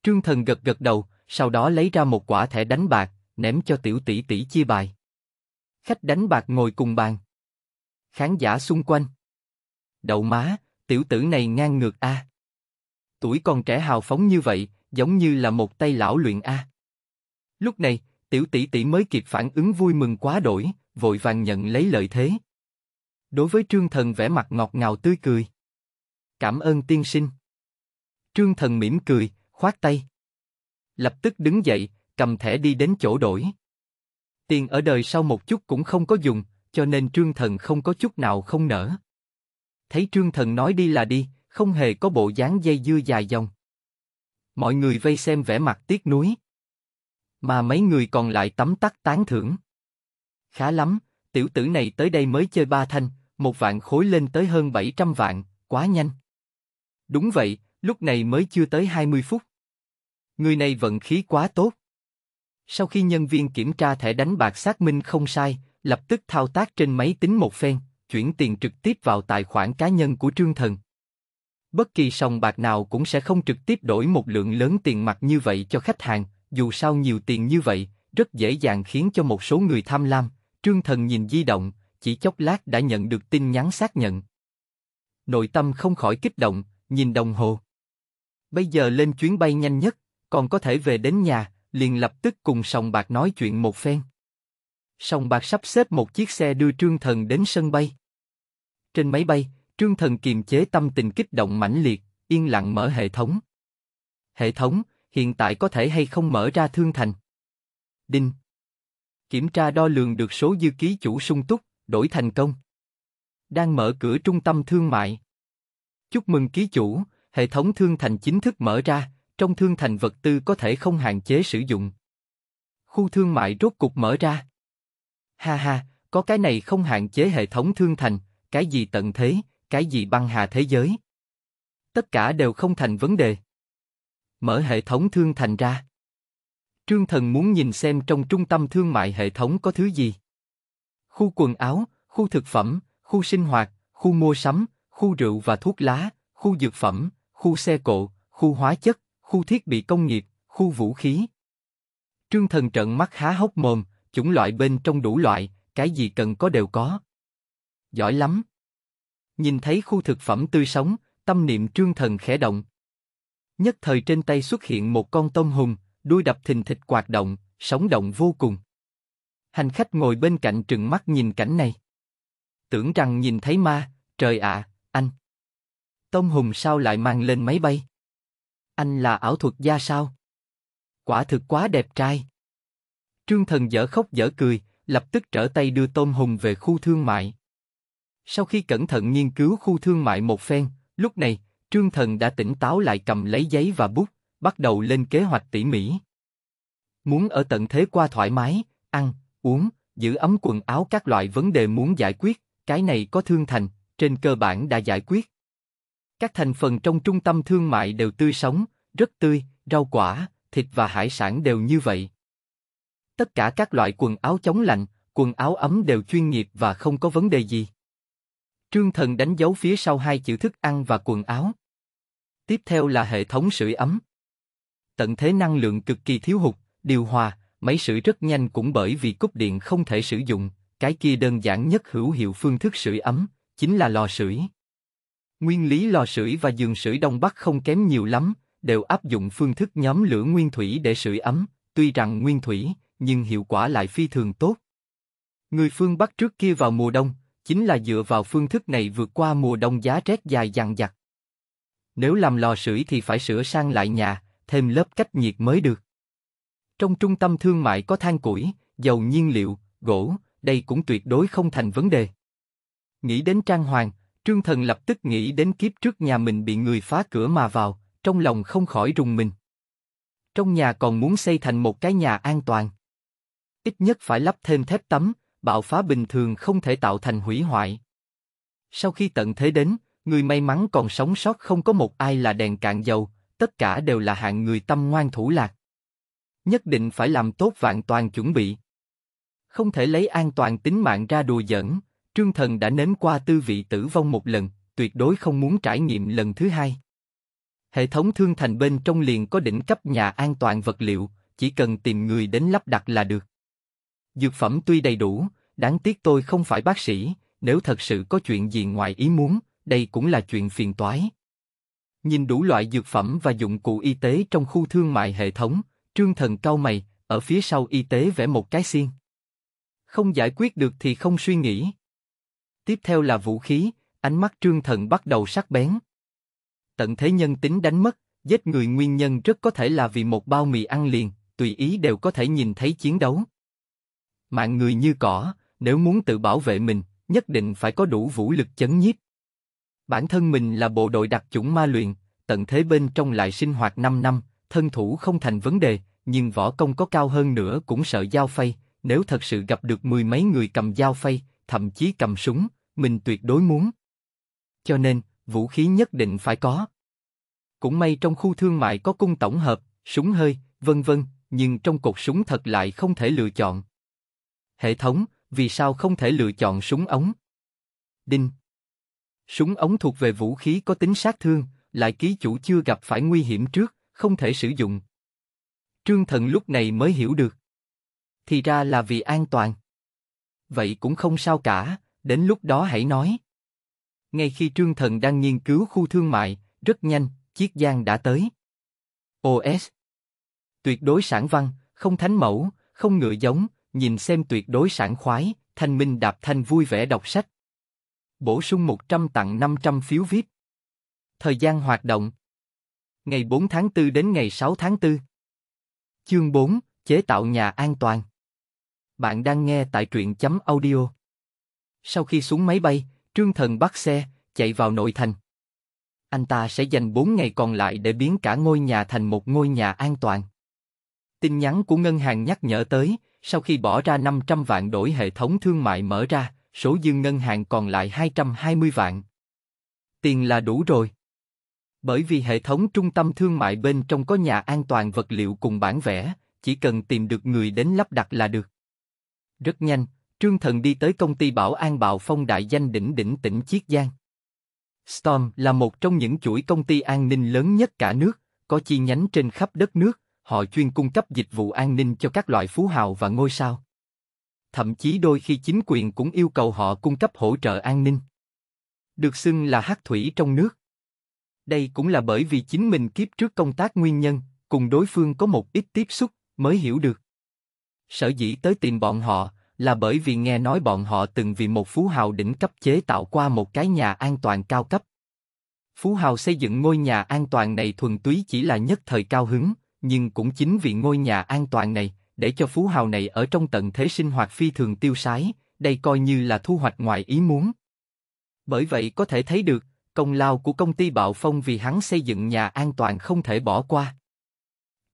Trương Thần gật gật đầu, sau đó lấy ra một quả thẻ đánh bạc, ném cho tiểu tỷ tỷ chia bài. Khách đánh bạc ngồi cùng bàn. Khán giả xung quanh. Đậu má, tiểu tử này ngang ngược a. Tuổi còn trẻ hào phóng như vậy, giống như là một tay lão luyện a. Lúc này, tiểu tỷ tỷ mới kịp phản ứng vui mừng quá đổi, vội vàng nhận lấy lợi thế. Đối với Trương Thần vẻ mặt ngọt ngào tươi cười. Cảm ơn tiên sinh. Trương Thần mỉm cười, khoát tay. Lập tức đứng dậy, cầm thẻ đi đến chỗ đổi. Tiền ở đời sau một chút cũng không có dùng, cho nên Trương Thần không có chút nào không nở. Thấy Trương Thần nói đi là đi, không hề có bộ dáng dây dưa dài dòng. Mọi người vây xem vẻ mặt tiếc nuối. Mà mấy người còn lại tắm tắt tán thưởng. Khá lắm, tiểu tử này tới đây mới chơi ba thanh, một vạn khối lên tới hơn 700 vạn, quá nhanh. Đúng vậy, Lúc này mới chưa tới 20 phút. Người này vận khí quá tốt. Sau khi nhân viên kiểm tra thẻ đánh bạc xác minh không sai, lập tức thao tác trên máy tính một phen, chuyển tiền trực tiếp vào tài khoản cá nhân của Trương Thần. Bất kỳ sòng bạc nào cũng sẽ không trực tiếp đổi một lượng lớn tiền mặt như vậy cho khách hàng, dù sao nhiều tiền như vậy, rất dễ dàng khiến cho một số người tham lam. Trương Thần nhìn di động, chỉ chốc lát đã nhận được tin nhắn xác nhận. Nội tâm không khỏi kích động, nhìn đồng hồ bây giờ lên chuyến bay nhanh nhất, còn có thể về đến nhà, liền lập tức cùng sòng bạc nói chuyện một phen. Sòng bạc sắp xếp một chiếc xe đưa Trương Thần đến sân bay. Trên máy bay, Trương Thần kiềm chế tâm tình kích động mãnh liệt, yên lặng mở hệ thống. Hệ thống, hiện tại có thể hay không mở ra thương thành? Đinh. Kiểm tra đo lường được số dư ký chủ sung túc, đổi thành công. Đang mở cửa trung tâm thương mại. Chúc mừng ký chủ, Hệ thống thương thành chính thức mở ra, trong thương thành vật tư có thể không hạn chế sử dụng. Khu thương mại rốt cục mở ra. Ha ha, có cái này không hạn chế hệ thống thương thành, cái gì tận thế, cái gì băng hà thế giới. Tất cả đều không thành vấn đề. Mở hệ thống thương thành ra. Trương Thần muốn nhìn xem trong trung tâm thương mại hệ thống có thứ gì. Khu quần áo, khu thực phẩm, khu sinh hoạt, khu mua sắm, khu rượu và thuốc lá, khu dược phẩm, khu xe cộ, khu hóa chất, khu thiết bị công nghiệp, khu vũ khí. Trương Thần trợn mắt há hốc mồm, chủng loại bên trong đủ loại, cái gì cần có đều có. Giỏi lắm. Nhìn thấy khu thực phẩm tươi sống, tâm niệm Trương Thần khẽ động. Nhất thời trên tay xuất hiện một con tôm hùm, đuôi đập thình thịch quạt động, sống động vô cùng. Hành khách ngồi bên cạnh trừng mắt nhìn cảnh này. Tưởng rằng nhìn thấy ma, trời ạ, à, Tông Hùng sao lại mang lên máy bay? Anh là ảo thuật gia sao? Quả thực quá đẹp trai. Trương Thần dở khóc dở cười, lập tức trở tay đưa Tôn Hùng về khu thương mại. Sau khi cẩn thận nghiên cứu khu thương mại một phen, lúc này, Trương Thần đã tỉnh táo lại cầm lấy giấy và bút, bắt đầu lên kế hoạch tỉ mỉ. Muốn ở tận thế qua thoải mái, ăn, uống, giữ ấm quần áo các loại vấn đề muốn giải quyết, cái này có thương thành, trên cơ bản đã giải quyết. Các thành phần trong trung tâm thương mại đều tươi sống, rất tươi, rau quả, thịt và hải sản đều như vậy. Tất cả các loại quần áo chống lạnh, quần áo ấm đều chuyên nghiệp và không có vấn đề gì. Trương Thần đánh dấu phía sau hai chữ thức ăn và quần áo. Tiếp theo là hệ thống sưởi ấm. Tận thế năng lượng cực kỳ thiếu hụt, điều hòa, máy sưởi rất nhanh cũng bởi vì cúp điện không thể sử dụng, cái kia đơn giản nhất hữu hiệu phương thức sưởi ấm, chính là lò sưởi. Nguyên lý lò sưởi và giường sưởi Đông Bắc không kém nhiều lắm, đều áp dụng phương thức nhóm lửa nguyên thủy để sưởi ấm, tuy rằng nguyên thủy, nhưng hiệu quả lại phi thường tốt. Người phương Bắc trước kia vào mùa đông, chính là dựa vào phương thức này vượt qua mùa đông giá rét dài dằng dặc. Nếu làm lò sưởi thì phải sửa sang lại nhà, thêm lớp cách nhiệt mới được. Trong trung tâm thương mại có than củi, dầu nhiên liệu, gỗ, đây cũng tuyệt đối không thành vấn đề. Nghĩ đến trang hoàng, Trương Thần lập tức nghĩ đến kiếp trước nhà mình bị người phá cửa mà vào, trong lòng không khỏi rùng mình. Trong nhà còn muốn xây thành một cái nhà an toàn. Ít nhất phải lắp thêm thép tấm, bạo phá bình thường không thể tạo thành hủy hoại. Sau khi tận thế đến, người may mắn còn sống sót không có một ai là đèn cạn dầu, tất cả đều là hạng người tâm ngoan thủ lạc. Nhất định phải làm tốt vạn toàn chuẩn bị. Không thể lấy an toàn tính mạng ra đùa giỡn. Trương Thần đã nếm qua tư vị tử vong một lần, tuyệt đối không muốn trải nghiệm lần thứ hai. Hệ thống thương thành bên trong liền có đỉnh cấp nhà an toàn vật liệu, chỉ cần tìm người đến lắp đặt là được. Dược phẩm tuy đầy đủ, đáng tiếc tôi không phải bác sĩ, nếu thật sự có chuyện gì ngoài ý muốn, đây cũng là chuyện phiền toái. Nhìn đủ loại dược phẩm và dụng cụ y tế trong khu thương mại hệ thống, trương thần cau mày, ở phía sau y tế vẽ một cái xiên. Không giải quyết được thì không suy nghĩ. Tiếp theo là vũ khí, ánh mắt trương thần bắt đầu sắc bén. Tận thế nhân tính đánh mất, giết người nguyên nhân rất có thể là vì một bao mì ăn liền, tùy ý đều có thể nhìn thấy chiến đấu. Mạng người như cỏ, nếu muốn tự bảo vệ mình, nhất định phải có đủ vũ lực chấn nhiếp. Bản thân mình là bộ đội đặc chủng ma luyện, tận thế bên trong lại sinh hoạt 5 năm, thân thủ không thành vấn đề, nhưng võ công có cao hơn nữa cũng sợ giao phay, nếu thật sự gặp được mười mấy người cầm giao phay, thậm chí cầm súng, mình tuyệt đối muốn. Cho nên, vũ khí nhất định phải có. Cũng may trong khu thương mại có cung tổng hợp, súng hơi, vân vân, nhưng trong cột súng thật lại không thể lựa chọn. Hệ thống, vì sao không thể lựa chọn súng ống? Đinh. Súng ống thuộc về vũ khí có tính sát thương, lại ký chủ chưa gặp phải nguy hiểm trước, không thể sử dụng. Trương Thần lúc này mới hiểu được. Thì ra là vì an toàn. Vậy cũng không sao cả, đến lúc đó hãy nói. Ngay khi Trương Thần đang nghiên cứu khu thương mại, rất nhanh, chiếc Giang đã tới. OS Tuyệt đối sản văn, không thánh mẫu, không ngựa giống, nhìn xem tuyệt đối sản khoái, thanh minh đạp thanh vui vẻ đọc sách. Bổ sung 100 tặng 500 phiếu VIP. Thời gian hoạt động Ngày 4 tháng 4 đến ngày 6 tháng 4 Chương 4, chế tạo nhà an toàn Bạn đang nghe tại truyện chấm audio sau khi xuống máy bay, Trương Thần bắt xe, chạy vào nội thành. Anh ta sẽ dành 4 ngày còn lại để biến cả ngôi nhà thành một ngôi nhà an toàn. Tin nhắn của ngân hàng nhắc nhở tới, sau khi bỏ ra 500 vạn đổi hệ thống thương mại mở ra, số dư ngân hàng còn lại 220 vạn. Tiền là đủ rồi. Bởi vì hệ thống trung tâm thương mại bên trong có nhà an toàn vật liệu cùng bản vẽ, chỉ cần tìm được người đến lắp đặt là được. Rất nhanh, Trương Thần đi tới công ty Bảo An bào Phong đại danh đỉnh đỉnh tỉnh Chiết Giang. Storm là một trong những chuỗi công ty an ninh lớn nhất cả nước, có chi nhánh trên khắp đất nước, họ chuyên cung cấp dịch vụ an ninh cho các loại phú hào và ngôi sao. Thậm chí đôi khi chính quyền cũng yêu cầu họ cung cấp hỗ trợ an ninh. Được xưng là hắc thủy trong nước. Đây cũng là bởi vì chính mình kiếp trước công tác nguyên nhân, cùng đối phương có một ít tiếp xúc, mới hiểu được. Sở dĩ tới tìm bọn họ, là bởi vì nghe nói bọn họ từng vì một phú hào đỉnh cấp chế tạo qua một cái nhà an toàn cao cấp. Phú hào xây dựng ngôi nhà an toàn này thuần túy chỉ là nhất thời cao hứng, nhưng cũng chính vì ngôi nhà an toàn này, để cho phú hào này ở trong tận thế sinh hoạt phi thường tiêu sái, đây coi như là thu hoạch ngoài ý muốn. Bởi vậy có thể thấy được, công lao của công ty Bạo Phong vì hắn xây dựng nhà an toàn không thể bỏ qua.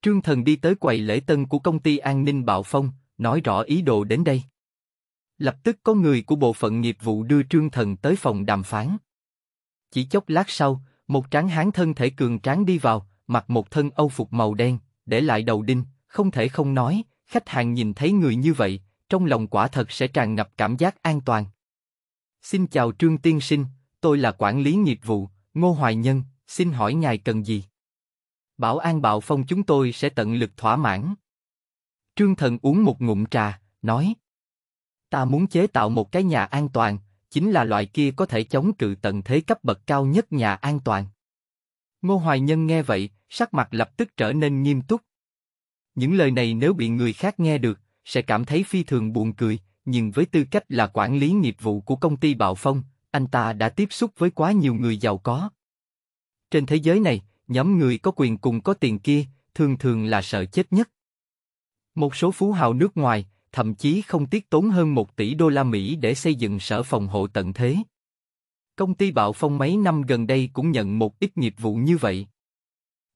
Trương Thần đi tới quầy lễ tân của công ty an ninh Bạo Phong, nói rõ ý đồ đến đây. Lập tức có người của bộ phận nghiệp vụ đưa Trương Thần tới phòng đàm phán. Chỉ chốc lát sau, một tráng hán thân thể cường tráng đi vào, mặc một thân âu phục màu đen, để lại đầu đinh, không thể không nói, khách hàng nhìn thấy người như vậy, trong lòng quả thật sẽ tràn ngập cảm giác an toàn. Xin chào Trương Tiên Sinh, tôi là quản lý nghiệp vụ, Ngô Hoài Nhân, xin hỏi ngài cần gì? Bảo an bạo phong chúng tôi sẽ tận lực thỏa mãn. Trương Thần uống một ngụm trà, nói, Ta muốn chế tạo một cái nhà an toàn, chính là loại kia có thể chống cự tận thế cấp bậc cao nhất nhà an toàn. Ngô Hoài Nhân nghe vậy, sắc mặt lập tức trở nên nghiêm túc. Những lời này nếu bị người khác nghe được, sẽ cảm thấy phi thường buồn cười, nhưng với tư cách là quản lý nghiệp vụ của công ty Bạo Phong, anh ta đã tiếp xúc với quá nhiều người giàu có. Trên thế giới này, nhóm người có quyền cùng có tiền kia, thường thường là sợ chết nhất. Một số phú hào nước ngoài, thậm chí không tiếc tốn hơn 1 tỷ đô la Mỹ để xây dựng sở phòng hộ tận thế. Công ty Bạo Phong mấy năm gần đây cũng nhận một ít nghiệp vụ như vậy.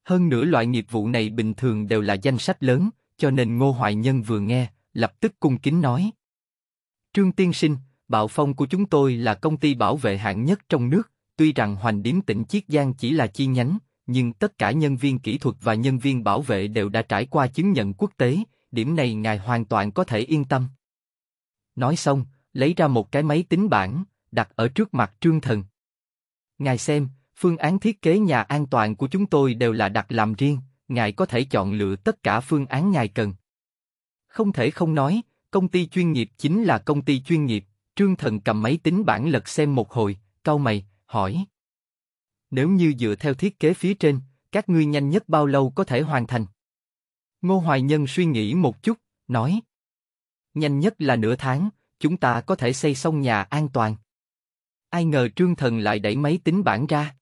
Hơn nữa loại nghiệp vụ này bình thường đều là danh sách lớn, cho nên Ngô Hoài Nhân vừa nghe, lập tức cung kính nói. Trương Tiên Sinh, Bạo Phong của chúng tôi là công ty bảo vệ hạng nhất trong nước, tuy rằng Hoành Điếm tỉnh Chiết Giang chỉ là chi nhánh, nhưng tất cả nhân viên kỹ thuật và nhân viên bảo vệ đều đã trải qua chứng nhận quốc tế, điểm này ngài hoàn toàn có thể yên tâm. Nói xong, lấy ra một cái máy tính bảng, đặt ở trước mặt Trương Thần. Ngài xem, phương án thiết kế nhà an toàn của chúng tôi đều là đặt làm riêng, ngài có thể chọn lựa tất cả phương án ngài cần. Không thể không nói, công ty chuyên nghiệp chính là công ty chuyên nghiệp, Trương Thần cầm máy tính bảng lật xem một hồi, cau mày, hỏi. Nếu như dựa theo thiết kế phía trên, các ngươi nhanh nhất bao lâu có thể hoàn thành? Ngô Hoài Nhân suy nghĩ một chút, nói. Nhanh nhất là nửa tháng, chúng ta có thể xây xong nhà an toàn. Ai ngờ Trương Thần lại đẩy máy tính bản ra.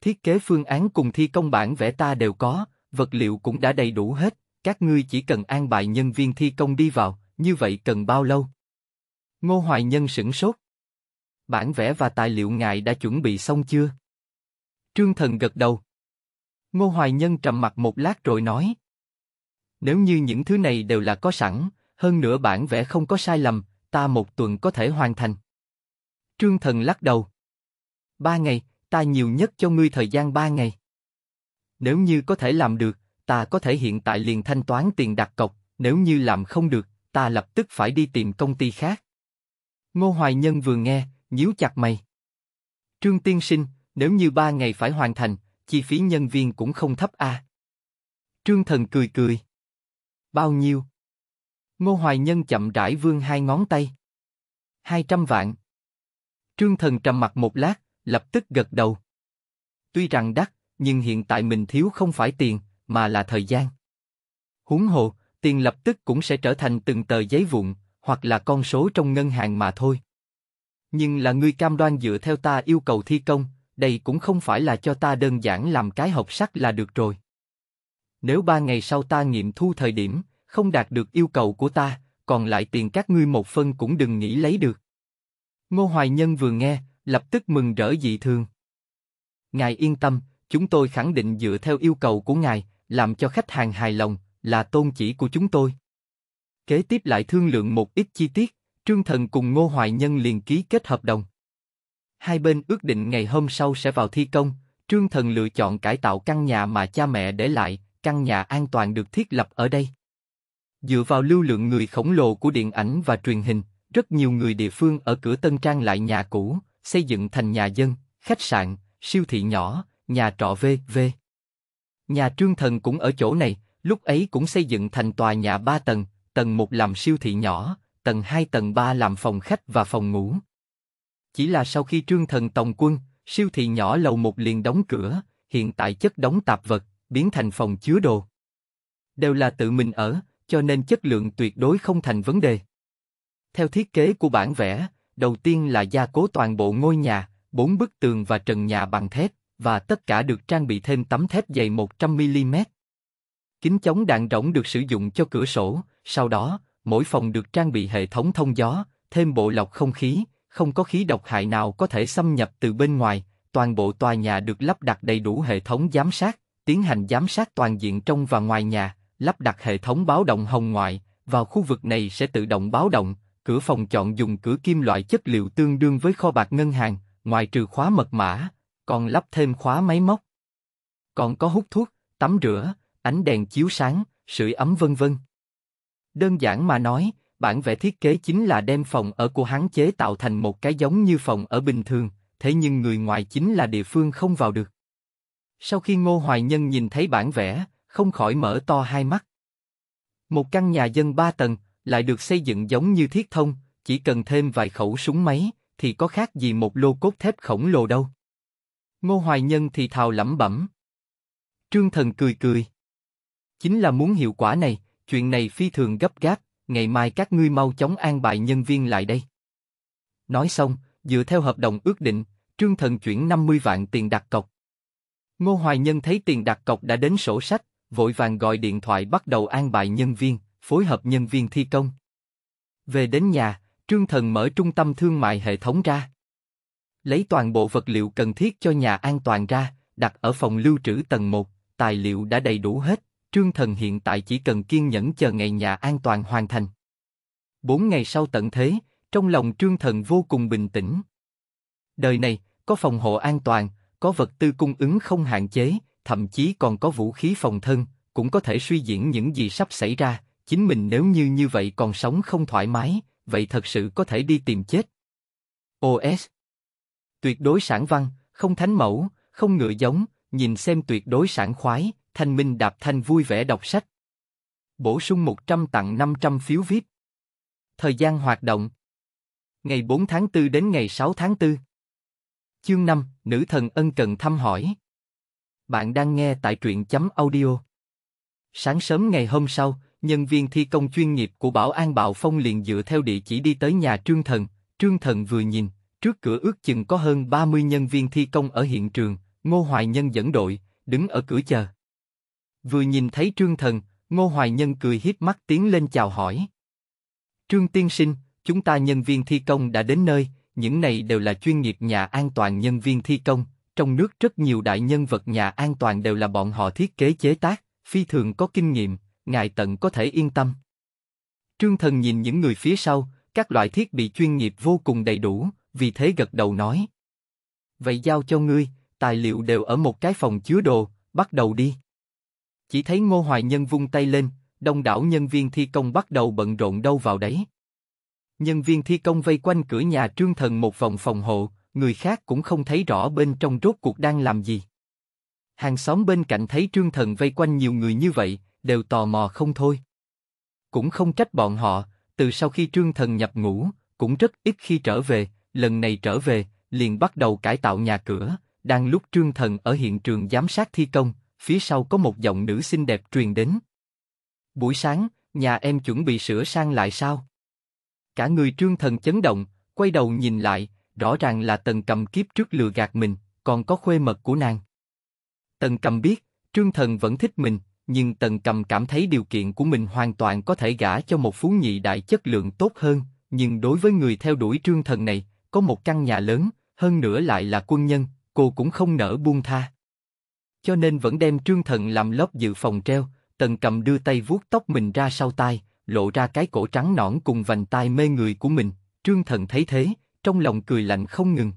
Thiết kế phương án cùng thi công bản vẽ ta đều có, vật liệu cũng đã đầy đủ hết, các ngươi chỉ cần an bài nhân viên thi công đi vào, như vậy cần bao lâu? Ngô Hoài Nhân sửng sốt. Bản vẽ và tài liệu ngài đã chuẩn bị xong chưa? Trương Thần gật đầu. Ngô Hoài Nhân trầm mặt một lát rồi nói, nếu như những thứ này đều là có sẵn, hơn nữa bản vẽ không có sai lầm, ta một tuần có thể hoàn thành. Trương Thần lắc đầu. Ba ngày, ta nhiều nhất cho ngươi thời gian ba ngày. Nếu như có thể làm được, ta có thể hiện tại liền thanh toán tiền đặt cọc, nếu như làm không được, ta lập tức phải đi tìm công ty khác. Ngô Hoài Nhân vừa nghe, nhíu chặt mày. Trương Tiên Sinh, nếu như ba ngày phải hoàn thành, chi phí nhân viên cũng không thấp a. À. Trương Thần cười cười. Bao nhiêu? Ngô Hoài Nhân chậm rãi vương hai ngón tay. Hai trăm vạn. Trương Thần trầm mặt một lát, lập tức gật đầu. Tuy rằng đắt, nhưng hiện tại mình thiếu không phải tiền, mà là thời gian. Húng hồ, tiền lập tức cũng sẽ trở thành từng tờ giấy vụn, hoặc là con số trong ngân hàng mà thôi. Nhưng là ngươi cam đoan dựa theo ta yêu cầu thi công, đây cũng không phải là cho ta đơn giản làm cái hộp sắt là được rồi nếu ba ngày sau ta nghiệm thu thời điểm, không đạt được yêu cầu của ta, còn lại tiền các ngươi một phân cũng đừng nghĩ lấy được. Ngô Hoài Nhân vừa nghe, lập tức mừng rỡ dị thường. Ngài yên tâm, chúng tôi khẳng định dựa theo yêu cầu của ngài, làm cho khách hàng hài lòng, là tôn chỉ của chúng tôi. Kế tiếp lại thương lượng một ít chi tiết, Trương Thần cùng Ngô Hoài Nhân liền ký kết hợp đồng. Hai bên ước định ngày hôm sau sẽ vào thi công, Trương Thần lựa chọn cải tạo căn nhà mà cha mẹ để lại, căn nhà an toàn được thiết lập ở đây. Dựa vào lưu lượng người khổng lồ của điện ảnh và truyền hình, rất nhiều người địa phương ở cửa Tân Trang lại nhà cũ, xây dựng thành nhà dân, khách sạn, siêu thị nhỏ, nhà trọ v.v. Nhà Trương Thần cũng ở chỗ này, lúc ấy cũng xây dựng thành tòa nhà ba tầng, tầng một làm siêu thị nhỏ, tầng 2 tầng 3 làm phòng khách và phòng ngủ. Chỉ là sau khi Trương Thần tổng quân, siêu thị nhỏ lầu một liền đóng cửa, hiện tại chất đóng tạp vật, biến thành phòng chứa đồ. Đều là tự mình ở, cho nên chất lượng tuyệt đối không thành vấn đề. Theo thiết kế của bản vẽ, đầu tiên là gia cố toàn bộ ngôi nhà, bốn bức tường và trần nhà bằng thép, và tất cả được trang bị thêm tấm thép dày 100mm. Kính chống đạn rỗng được sử dụng cho cửa sổ, sau đó, mỗi phòng được trang bị hệ thống thông gió, thêm bộ lọc không khí, không có khí độc hại nào có thể xâm nhập từ bên ngoài, toàn bộ tòa nhà được lắp đặt đầy đủ hệ thống giám sát, tiến hành giám sát toàn diện trong và ngoài nhà, lắp đặt hệ thống báo động hồng ngoại, vào khu vực này sẽ tự động báo động, cửa phòng chọn dùng cửa kim loại chất liệu tương đương với kho bạc ngân hàng, ngoài trừ khóa mật mã, còn lắp thêm khóa máy móc. Còn có hút thuốc, tắm rửa, ánh đèn chiếu sáng, sưởi ấm vân vân. Đơn giản mà nói, bản vẽ thiết kế chính là đem phòng ở của hắn chế tạo thành một cái giống như phòng ở bình thường, thế nhưng người ngoài chính là địa phương không vào được. Sau khi Ngô Hoài Nhân nhìn thấy bản vẽ, không khỏi mở to hai mắt. Một căn nhà dân ba tầng, lại được xây dựng giống như thiết thông, chỉ cần thêm vài khẩu súng máy, thì có khác gì một lô cốt thép khổng lồ đâu. Ngô Hoài Nhân thì thào lẩm bẩm. Trương Thần cười cười. Chính là muốn hiệu quả này, chuyện này phi thường gấp gáp, ngày mai các ngươi mau chóng an bài nhân viên lại đây. Nói xong, dựa theo hợp đồng ước định, Trương Thần chuyển 50 vạn tiền đặt cọc, Ngô Hoài Nhân thấy tiền đặt cọc đã đến sổ sách, vội vàng gọi điện thoại bắt đầu an bài nhân viên, phối hợp nhân viên thi công. Về đến nhà, Trương Thần mở trung tâm thương mại hệ thống ra. Lấy toàn bộ vật liệu cần thiết cho nhà an toàn ra, đặt ở phòng lưu trữ tầng 1, tài liệu đã đầy đủ hết, Trương Thần hiện tại chỉ cần kiên nhẫn chờ ngày nhà an toàn hoàn thành. Bốn ngày sau tận thế, trong lòng Trương Thần vô cùng bình tĩnh. Đời này, có phòng hộ an toàn, có vật tư cung ứng không hạn chế, thậm chí còn có vũ khí phòng thân, cũng có thể suy diễn những gì sắp xảy ra, chính mình nếu như như vậy còn sống không thoải mái, vậy thật sự có thể đi tìm chết. OS Tuyệt đối sản văn, không thánh mẫu, không ngựa giống, nhìn xem tuyệt đối sản khoái, thanh minh đạp thanh vui vẻ đọc sách. Bổ sung 100 tặng 500 phiếu VIP. Thời gian hoạt động Ngày 4 tháng 4 đến ngày 6 tháng 4 Chương 5, nữ thần ân cần thăm hỏi. Bạn đang nghe tại truyện chấm audio. Sáng sớm ngày hôm sau, nhân viên thi công chuyên nghiệp của Bảo An Bảo Phong liền dựa theo địa chỉ đi tới nhà Trương Thần. Trương Thần vừa nhìn, trước cửa ước chừng có hơn 30 nhân viên thi công ở hiện trường, Ngô Hoài Nhân dẫn đội, đứng ở cửa chờ. Vừa nhìn thấy Trương Thần, Ngô Hoài Nhân cười hiếp mắt tiến lên chào hỏi. Trương Tiên Sinh, chúng ta nhân viên thi công đã đến nơi, những này đều là chuyên nghiệp nhà an toàn nhân viên thi công. Trong nước rất nhiều đại nhân vật nhà an toàn đều là bọn họ thiết kế chế tác, phi thường có kinh nghiệm, ngài tận có thể yên tâm. Trương Thần nhìn những người phía sau, các loại thiết bị chuyên nghiệp vô cùng đầy đủ, vì thế gật đầu nói. Vậy giao cho ngươi, tài liệu đều ở một cái phòng chứa đồ, bắt đầu đi. Chỉ thấy Ngô Hoài Nhân vung tay lên, đông đảo nhân viên thi công bắt đầu bận rộn đâu vào đấy. Nhân viên thi công vây quanh cửa nhà Trương Thần một vòng phòng hộ, người khác cũng không thấy rõ bên trong rốt cuộc đang làm gì. Hàng xóm bên cạnh thấy Trương Thần vây quanh nhiều người như vậy, đều tò mò không thôi. Cũng không trách bọn họ, từ sau khi Trương Thần nhập ngũ, cũng rất ít khi trở về, lần này trở về, liền bắt đầu cải tạo nhà cửa, đang lúc Trương Thần ở hiện trường giám sát thi công, phía sau có một giọng nữ xinh đẹp truyền đến. Buổi sáng, nhà em chuẩn bị sửa sang lại sao? Cả người trương thần chấn động, quay đầu nhìn lại, rõ ràng là tần cầm kiếp trước lừa gạt mình, còn có khuê mật của nàng. Tần cầm biết, trương thần vẫn thích mình, nhưng tần cầm cảm thấy điều kiện của mình hoàn toàn có thể gả cho một phú nhị đại chất lượng tốt hơn, nhưng đối với người theo đuổi trương thần này, có một căn nhà lớn, hơn nữa lại là quân nhân, cô cũng không nỡ buông tha. Cho nên vẫn đem trương thần làm lót dự phòng treo, tần cầm đưa tay vuốt tóc mình ra sau tai, lộ ra cái cổ trắng nõn cùng vành tai mê người của mình, Trương Thần thấy thế, trong lòng cười lạnh không ngừng.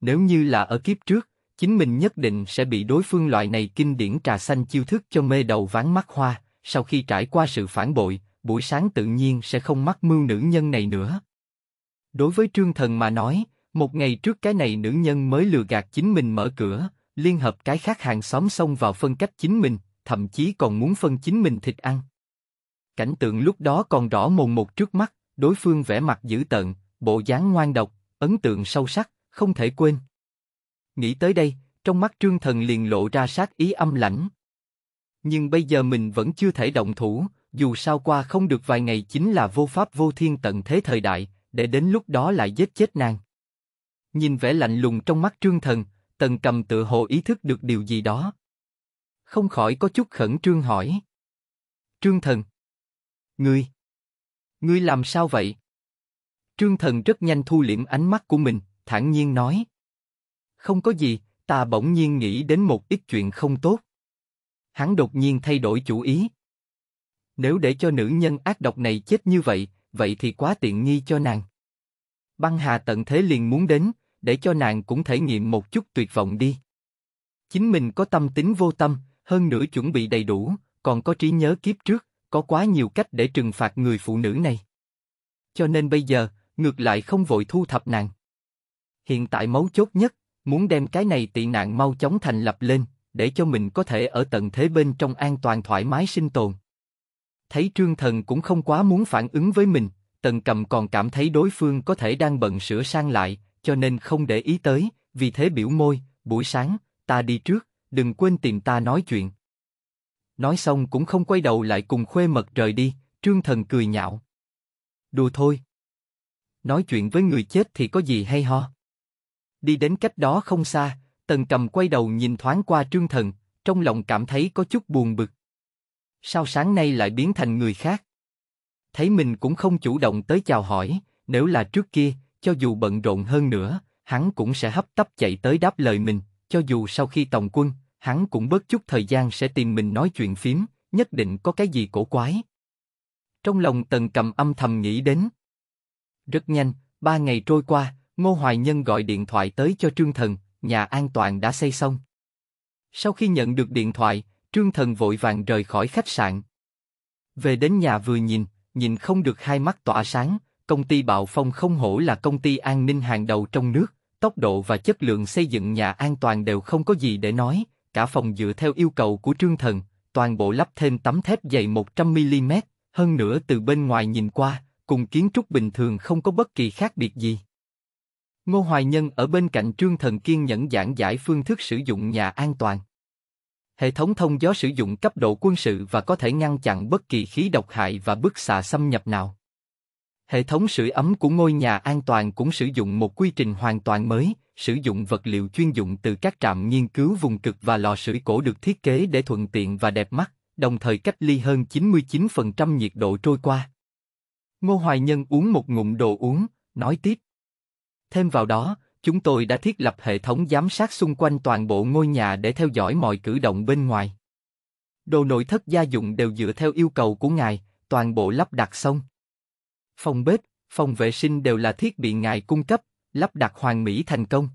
Nếu như là ở kiếp trước, chính mình nhất định sẽ bị đối phương loại này kinh điển trà xanh chiêu thức cho mê đầu ván mắt hoa, sau khi trải qua sự phản bội, buổi sáng tự nhiên sẽ không mắc mưu nữ nhân này nữa. Đối với Trương Thần mà nói, một ngày trước cái này nữ nhân mới lừa gạt chính mình mở cửa, liên hợp cái khác hàng xóm xông vào phân cách chính mình, thậm chí còn muốn phân chính mình thịt ăn. Cảnh tượng lúc đó còn rõ mồn một trước mắt, đối phương vẻ mặt dữ tợn, bộ dáng ngoan độc, ấn tượng sâu sắc, không thể quên. Nghĩ tới đây, trong mắt Trương Thần liền lộ ra sát ý âm lãnh. Nhưng bây giờ mình vẫn chưa thể động thủ, dù sao qua không được vài ngày chính là vô pháp vô thiên tận thế thời đại, để đến lúc đó lại giết chết nàng. Nhìn vẻ lạnh lùng trong mắt Trương Thần, Tần Cầm tự hồ ý thức được điều gì đó. Không khỏi có chút khẩn trương hỏi. Trương Thần, Ngươi, ngươi làm sao vậy? Trương Thần rất nhanh thu liễm ánh mắt của mình, thản nhiên nói. Không có gì, ta bỗng nhiên nghĩ đến một ít chuyện không tốt. Hắn đột nhiên thay đổi chủ ý. Nếu để cho nữ nhân ác độc này chết như vậy, vậy thì quá tiện nghi cho nàng. Băng hà tận thế liền muốn đến, để cho nàng cũng thể nghiệm một chút tuyệt vọng đi. Chính mình có tâm tính vô tâm, hơn nữa chuẩn bị đầy đủ, còn có trí nhớ kiếp trước, có quá nhiều cách để trừng phạt người phụ nữ này. Cho nên bây giờ, ngược lại không vội thu thập nàng. Hiện tại mấu chốt nhất, muốn đem cái này tị nạn mau chóng thành lập lên, để cho mình có thể ở tận thế bên trong an toàn thoải mái sinh tồn. Thấy Trương Thần cũng không quá muốn phản ứng với mình, Tần Cầm còn cảm thấy đối phương có thể đang bận sửa sang lại, cho nên không để ý tới, vì thế biểu môi, buổi sáng, ta đi trước, đừng quên tìm ta nói chuyện nói xong cũng không quay đầu lại cùng khuê mật rời đi, trương thần cười nhạo. Đùa thôi. Nói chuyện với người chết thì có gì hay ho. Đi đến cách đó không xa, tần cầm quay đầu nhìn thoáng qua trương thần, trong lòng cảm thấy có chút buồn bực. Sao sáng nay lại biến thành người khác? Thấy mình cũng không chủ động tới chào hỏi, nếu là trước kia, cho dù bận rộn hơn nữa, hắn cũng sẽ hấp tấp chạy tới đáp lời mình, cho dù sau khi tòng quân, hắn cũng bớt chút thời gian sẽ tìm mình nói chuyện phím, nhất định có cái gì cổ quái. Trong lòng Tần Cầm âm thầm nghĩ đến. Rất nhanh, ba ngày trôi qua, Ngô Hoài Nhân gọi điện thoại tới cho Trương Thần, nhà an toàn đã xây xong. Sau khi nhận được điện thoại, Trương Thần vội vàng rời khỏi khách sạn. Về đến nhà vừa nhìn, nhìn không được hai mắt tỏa sáng, công ty Bạo Phong không hổ là công ty an ninh hàng đầu trong nước, tốc độ và chất lượng xây dựng nhà an toàn đều không có gì để nói, cả phòng dựa theo yêu cầu của Trương Thần, toàn bộ lắp thêm tấm thép dày 100mm, hơn nữa từ bên ngoài nhìn qua, cùng kiến trúc bình thường không có bất kỳ khác biệt gì. Ngô Hoài Nhân ở bên cạnh Trương Thần kiên nhẫn giảng giải phương thức sử dụng nhà an toàn. Hệ thống thông gió sử dụng cấp độ quân sự và có thể ngăn chặn bất kỳ khí độc hại và bức xạ xâm nhập nào. Hệ thống sưởi ấm của ngôi nhà an toàn cũng sử dụng một quy trình hoàn toàn mới, sử dụng vật liệu chuyên dụng từ các trạm nghiên cứu vùng cực và lò sưởi cổ được thiết kế để thuận tiện và đẹp mắt, đồng thời cách ly hơn 99% nhiệt độ trôi qua. Ngô Hoài Nhân uống một ngụm đồ uống, nói tiếp. Thêm vào đó, chúng tôi đã thiết lập hệ thống giám sát xung quanh toàn bộ ngôi nhà để theo dõi mọi cử động bên ngoài. Đồ nội thất gia dụng đều dựa theo yêu cầu của ngài, toàn bộ lắp đặt xong phòng bếp, phòng vệ sinh đều là thiết bị ngài cung cấp, lắp đặt hoàn mỹ thành công.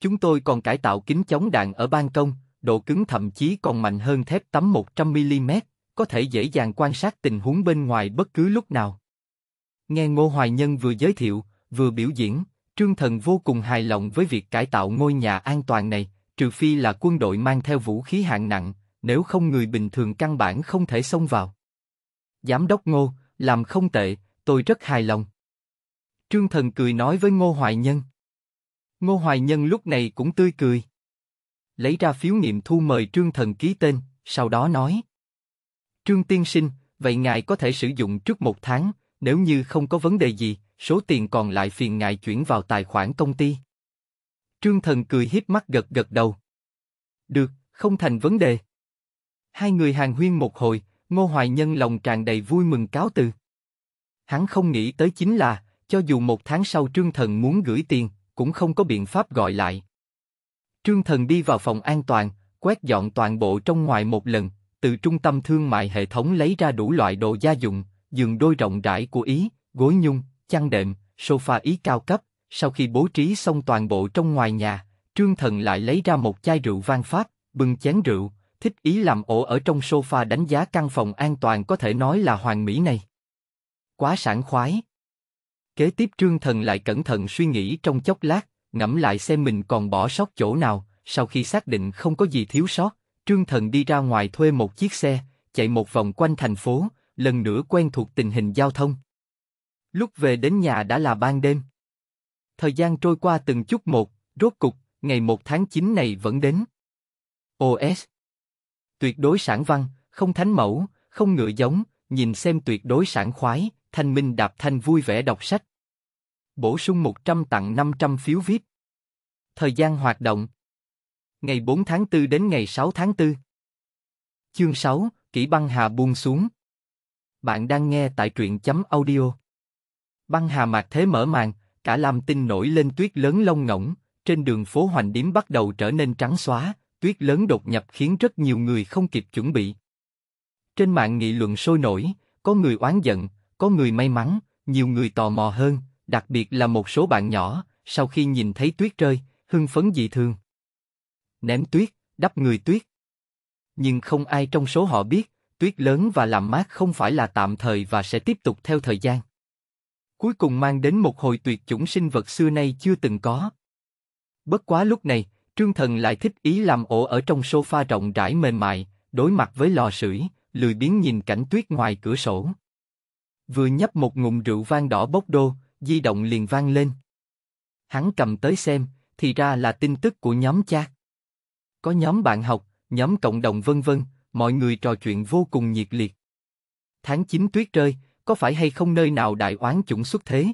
Chúng tôi còn cải tạo kính chống đạn ở ban công, độ cứng thậm chí còn mạnh hơn thép tấm 100mm, có thể dễ dàng quan sát tình huống bên ngoài bất cứ lúc nào. Nghe Ngô Hoài Nhân vừa giới thiệu, vừa biểu diễn, Trương Thần vô cùng hài lòng với việc cải tạo ngôi nhà an toàn này, trừ phi là quân đội mang theo vũ khí hạng nặng, nếu không người bình thường căn bản không thể xông vào. Giám đốc Ngô, làm không tệ, tôi rất hài lòng. Trương Thần cười nói với Ngô Hoài Nhân. Ngô Hoài Nhân lúc này cũng tươi cười. Lấy ra phiếu nghiệm thu mời Trương Thần ký tên, sau đó nói. Trương Tiên Sinh, vậy ngài có thể sử dụng trước một tháng, nếu như không có vấn đề gì, số tiền còn lại phiền ngài chuyển vào tài khoản công ty. Trương Thần cười hiếp mắt gật gật đầu. Được, không thành vấn đề. Hai người hàng huyên một hồi, Ngô Hoài Nhân lòng tràn đầy vui mừng cáo từ. Hắn không nghĩ tới chính là, cho dù một tháng sau Trương Thần muốn gửi tiền, cũng không có biện pháp gọi lại. Trương Thần đi vào phòng an toàn, quét dọn toàn bộ trong ngoài một lần, từ trung tâm thương mại hệ thống lấy ra đủ loại đồ gia dụng, giường đôi rộng rãi của Ý, gối nhung, chăn đệm, sofa Ý cao cấp. Sau khi bố trí xong toàn bộ trong ngoài nhà, Trương Thần lại lấy ra một chai rượu vang pháp, bưng chén rượu, thích ý làm ổ ở trong sofa đánh giá căn phòng an toàn có thể nói là hoàn mỹ này quá sảng khoái. Kế tiếp Trương Thần lại cẩn thận suy nghĩ trong chốc lát, ngẫm lại xem mình còn bỏ sót chỗ nào, sau khi xác định không có gì thiếu sót, Trương Thần đi ra ngoài thuê một chiếc xe, chạy một vòng quanh thành phố, lần nữa quen thuộc tình hình giao thông. Lúc về đến nhà đã là ban đêm. Thời gian trôi qua từng chút một, rốt cục, ngày 1 tháng 9 này vẫn đến. OS Tuyệt đối sản văn, không thánh mẫu, không ngựa giống, nhìn xem tuyệt đối sản khoái, Thanh Minh Đạp Thanh vui vẻ đọc sách. Bổ sung 100 tặng 500 phiếu viết. Thời gian hoạt động Ngày 4 tháng 4 đến ngày 6 tháng 4 Chương 6, kỹ băng hà buông xuống Bạn đang nghe tại truyện chấm audio Băng hà mạc thế mở màn, cả làm tinh nổi lên tuyết lớn lông ngỗng, trên đường phố hoành điếm bắt đầu trở nên trắng xóa, tuyết lớn đột nhập khiến rất nhiều người không kịp chuẩn bị. Trên mạng nghị luận sôi nổi, có người oán giận, có người may mắn, nhiều người tò mò hơn, đặc biệt là một số bạn nhỏ, sau khi nhìn thấy tuyết rơi, hưng phấn dị thường. Ném tuyết, đắp người tuyết. Nhưng không ai trong số họ biết, tuyết lớn và làm mát không phải là tạm thời và sẽ tiếp tục theo thời gian. Cuối cùng mang đến một hồi tuyệt chủng sinh vật xưa nay chưa từng có. Bất quá lúc này, Trương Thần lại thích ý làm ổ ở trong sofa rộng rãi mềm mại, đối mặt với lò sưởi, lười biếng nhìn cảnh tuyết ngoài cửa sổ. Vừa nhấp một ngụm rượu vang đỏ bốc đô, di động liền vang lên. Hắn cầm tới xem, thì ra là tin tức của nhóm chat. Có nhóm bạn học, nhóm cộng đồng vân vân, mọi người trò chuyện vô cùng nhiệt liệt. Tháng 9 tuyết rơi, có phải hay không nơi nào đại oán chủng xuất thế?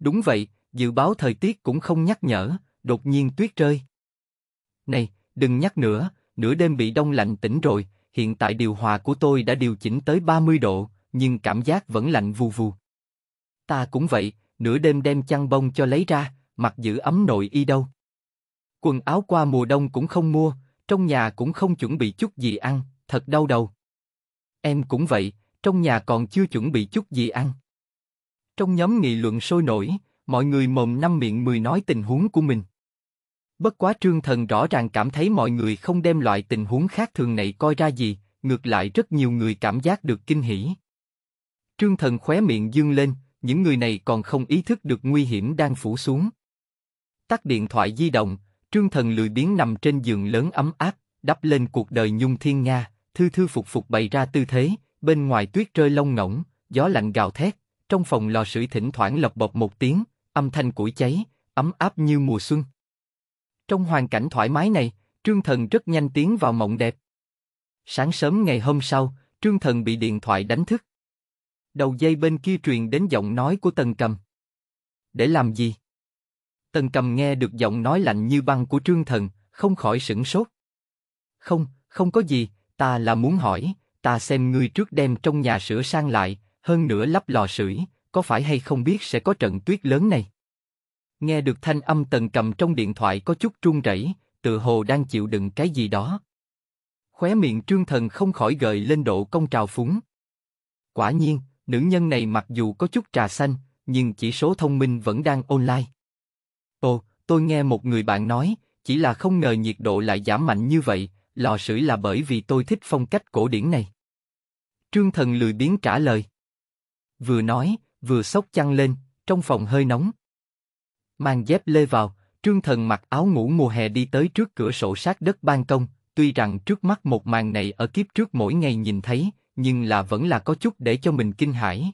Đúng vậy, dự báo thời tiết cũng không nhắc nhở, đột nhiên tuyết rơi. Này, đừng nhắc nữa, nửa đêm bị đông lạnh tỉnh rồi, hiện tại điều hòa của tôi đã điều chỉnh tới 30 độ, nhưng cảm giác vẫn lạnh vù vù. Ta cũng vậy, nửa đêm đem chăn bông cho lấy ra, mặc giữ ấm nội y đâu. Quần áo qua mùa đông cũng không mua, trong nhà cũng không chuẩn bị chút gì ăn, thật đau đầu. Em cũng vậy, trong nhà còn chưa chuẩn bị chút gì ăn. Trong nhóm nghị luận sôi nổi, mọi người mồm năm miệng mười nói tình huống của mình. Bất quá trương thần rõ ràng cảm thấy mọi người không đem loại tình huống khác thường này coi ra gì, ngược lại rất nhiều người cảm giác được kinh hỉ. Trương Thần khóe miệng dương lên, những người này còn không ý thức được nguy hiểm đang phủ xuống. Tắt điện thoại di động, Trương Thần lười biến nằm trên giường lớn ấm áp, đắp lên cuộc đời nhung thiên nga, thư thư phục phục bày ra tư thế, bên ngoài tuyết rơi lông ngỗng, gió lạnh gào thét, trong phòng lò sưởi thỉnh thoảng lọc bọc một tiếng, âm thanh củi cháy, ấm áp như mùa xuân. Trong hoàn cảnh thoải mái này, Trương Thần rất nhanh tiến vào mộng đẹp. Sáng sớm ngày hôm sau, Trương Thần bị điện thoại đánh thức. Đầu dây bên kia truyền đến giọng nói của Tần Cầm. Để làm gì? Tần Cầm nghe được giọng nói lạnh như băng của Trương Thần, không khỏi sửng sốt. Không, không có gì, ta là muốn hỏi, ta xem ngươi trước đem trong nhà sửa sang lại, hơn nữa lắp lò sưởi, có phải hay không biết sẽ có trận tuyết lớn này? Nghe được thanh âm Tần Cầm trong điện thoại có chút run rẩy, tựa hồ đang chịu đựng cái gì đó. Khóe miệng Trương Thần không khỏi gợi lên độ công trào phúng. Quả nhiên, nữ nhân này mặc dù có chút trà xanh, nhưng chỉ số thông minh vẫn đang online. Ồ, tôi nghe một người bạn nói, chỉ là không ngờ nhiệt độ lại giảm mạnh như vậy, lò sưởi là bởi vì tôi thích phong cách cổ điển này. Trương Thần lười biến trả lời. Vừa nói, vừa sốc chăn lên, trong phòng hơi nóng. Mang dép lê vào, Trương Thần mặc áo ngủ mùa hè đi tới trước cửa sổ sát đất ban công, tuy rằng trước mắt một màn này ở kiếp trước mỗi ngày nhìn thấy, nhưng là vẫn là có chút để cho mình kinh hãi.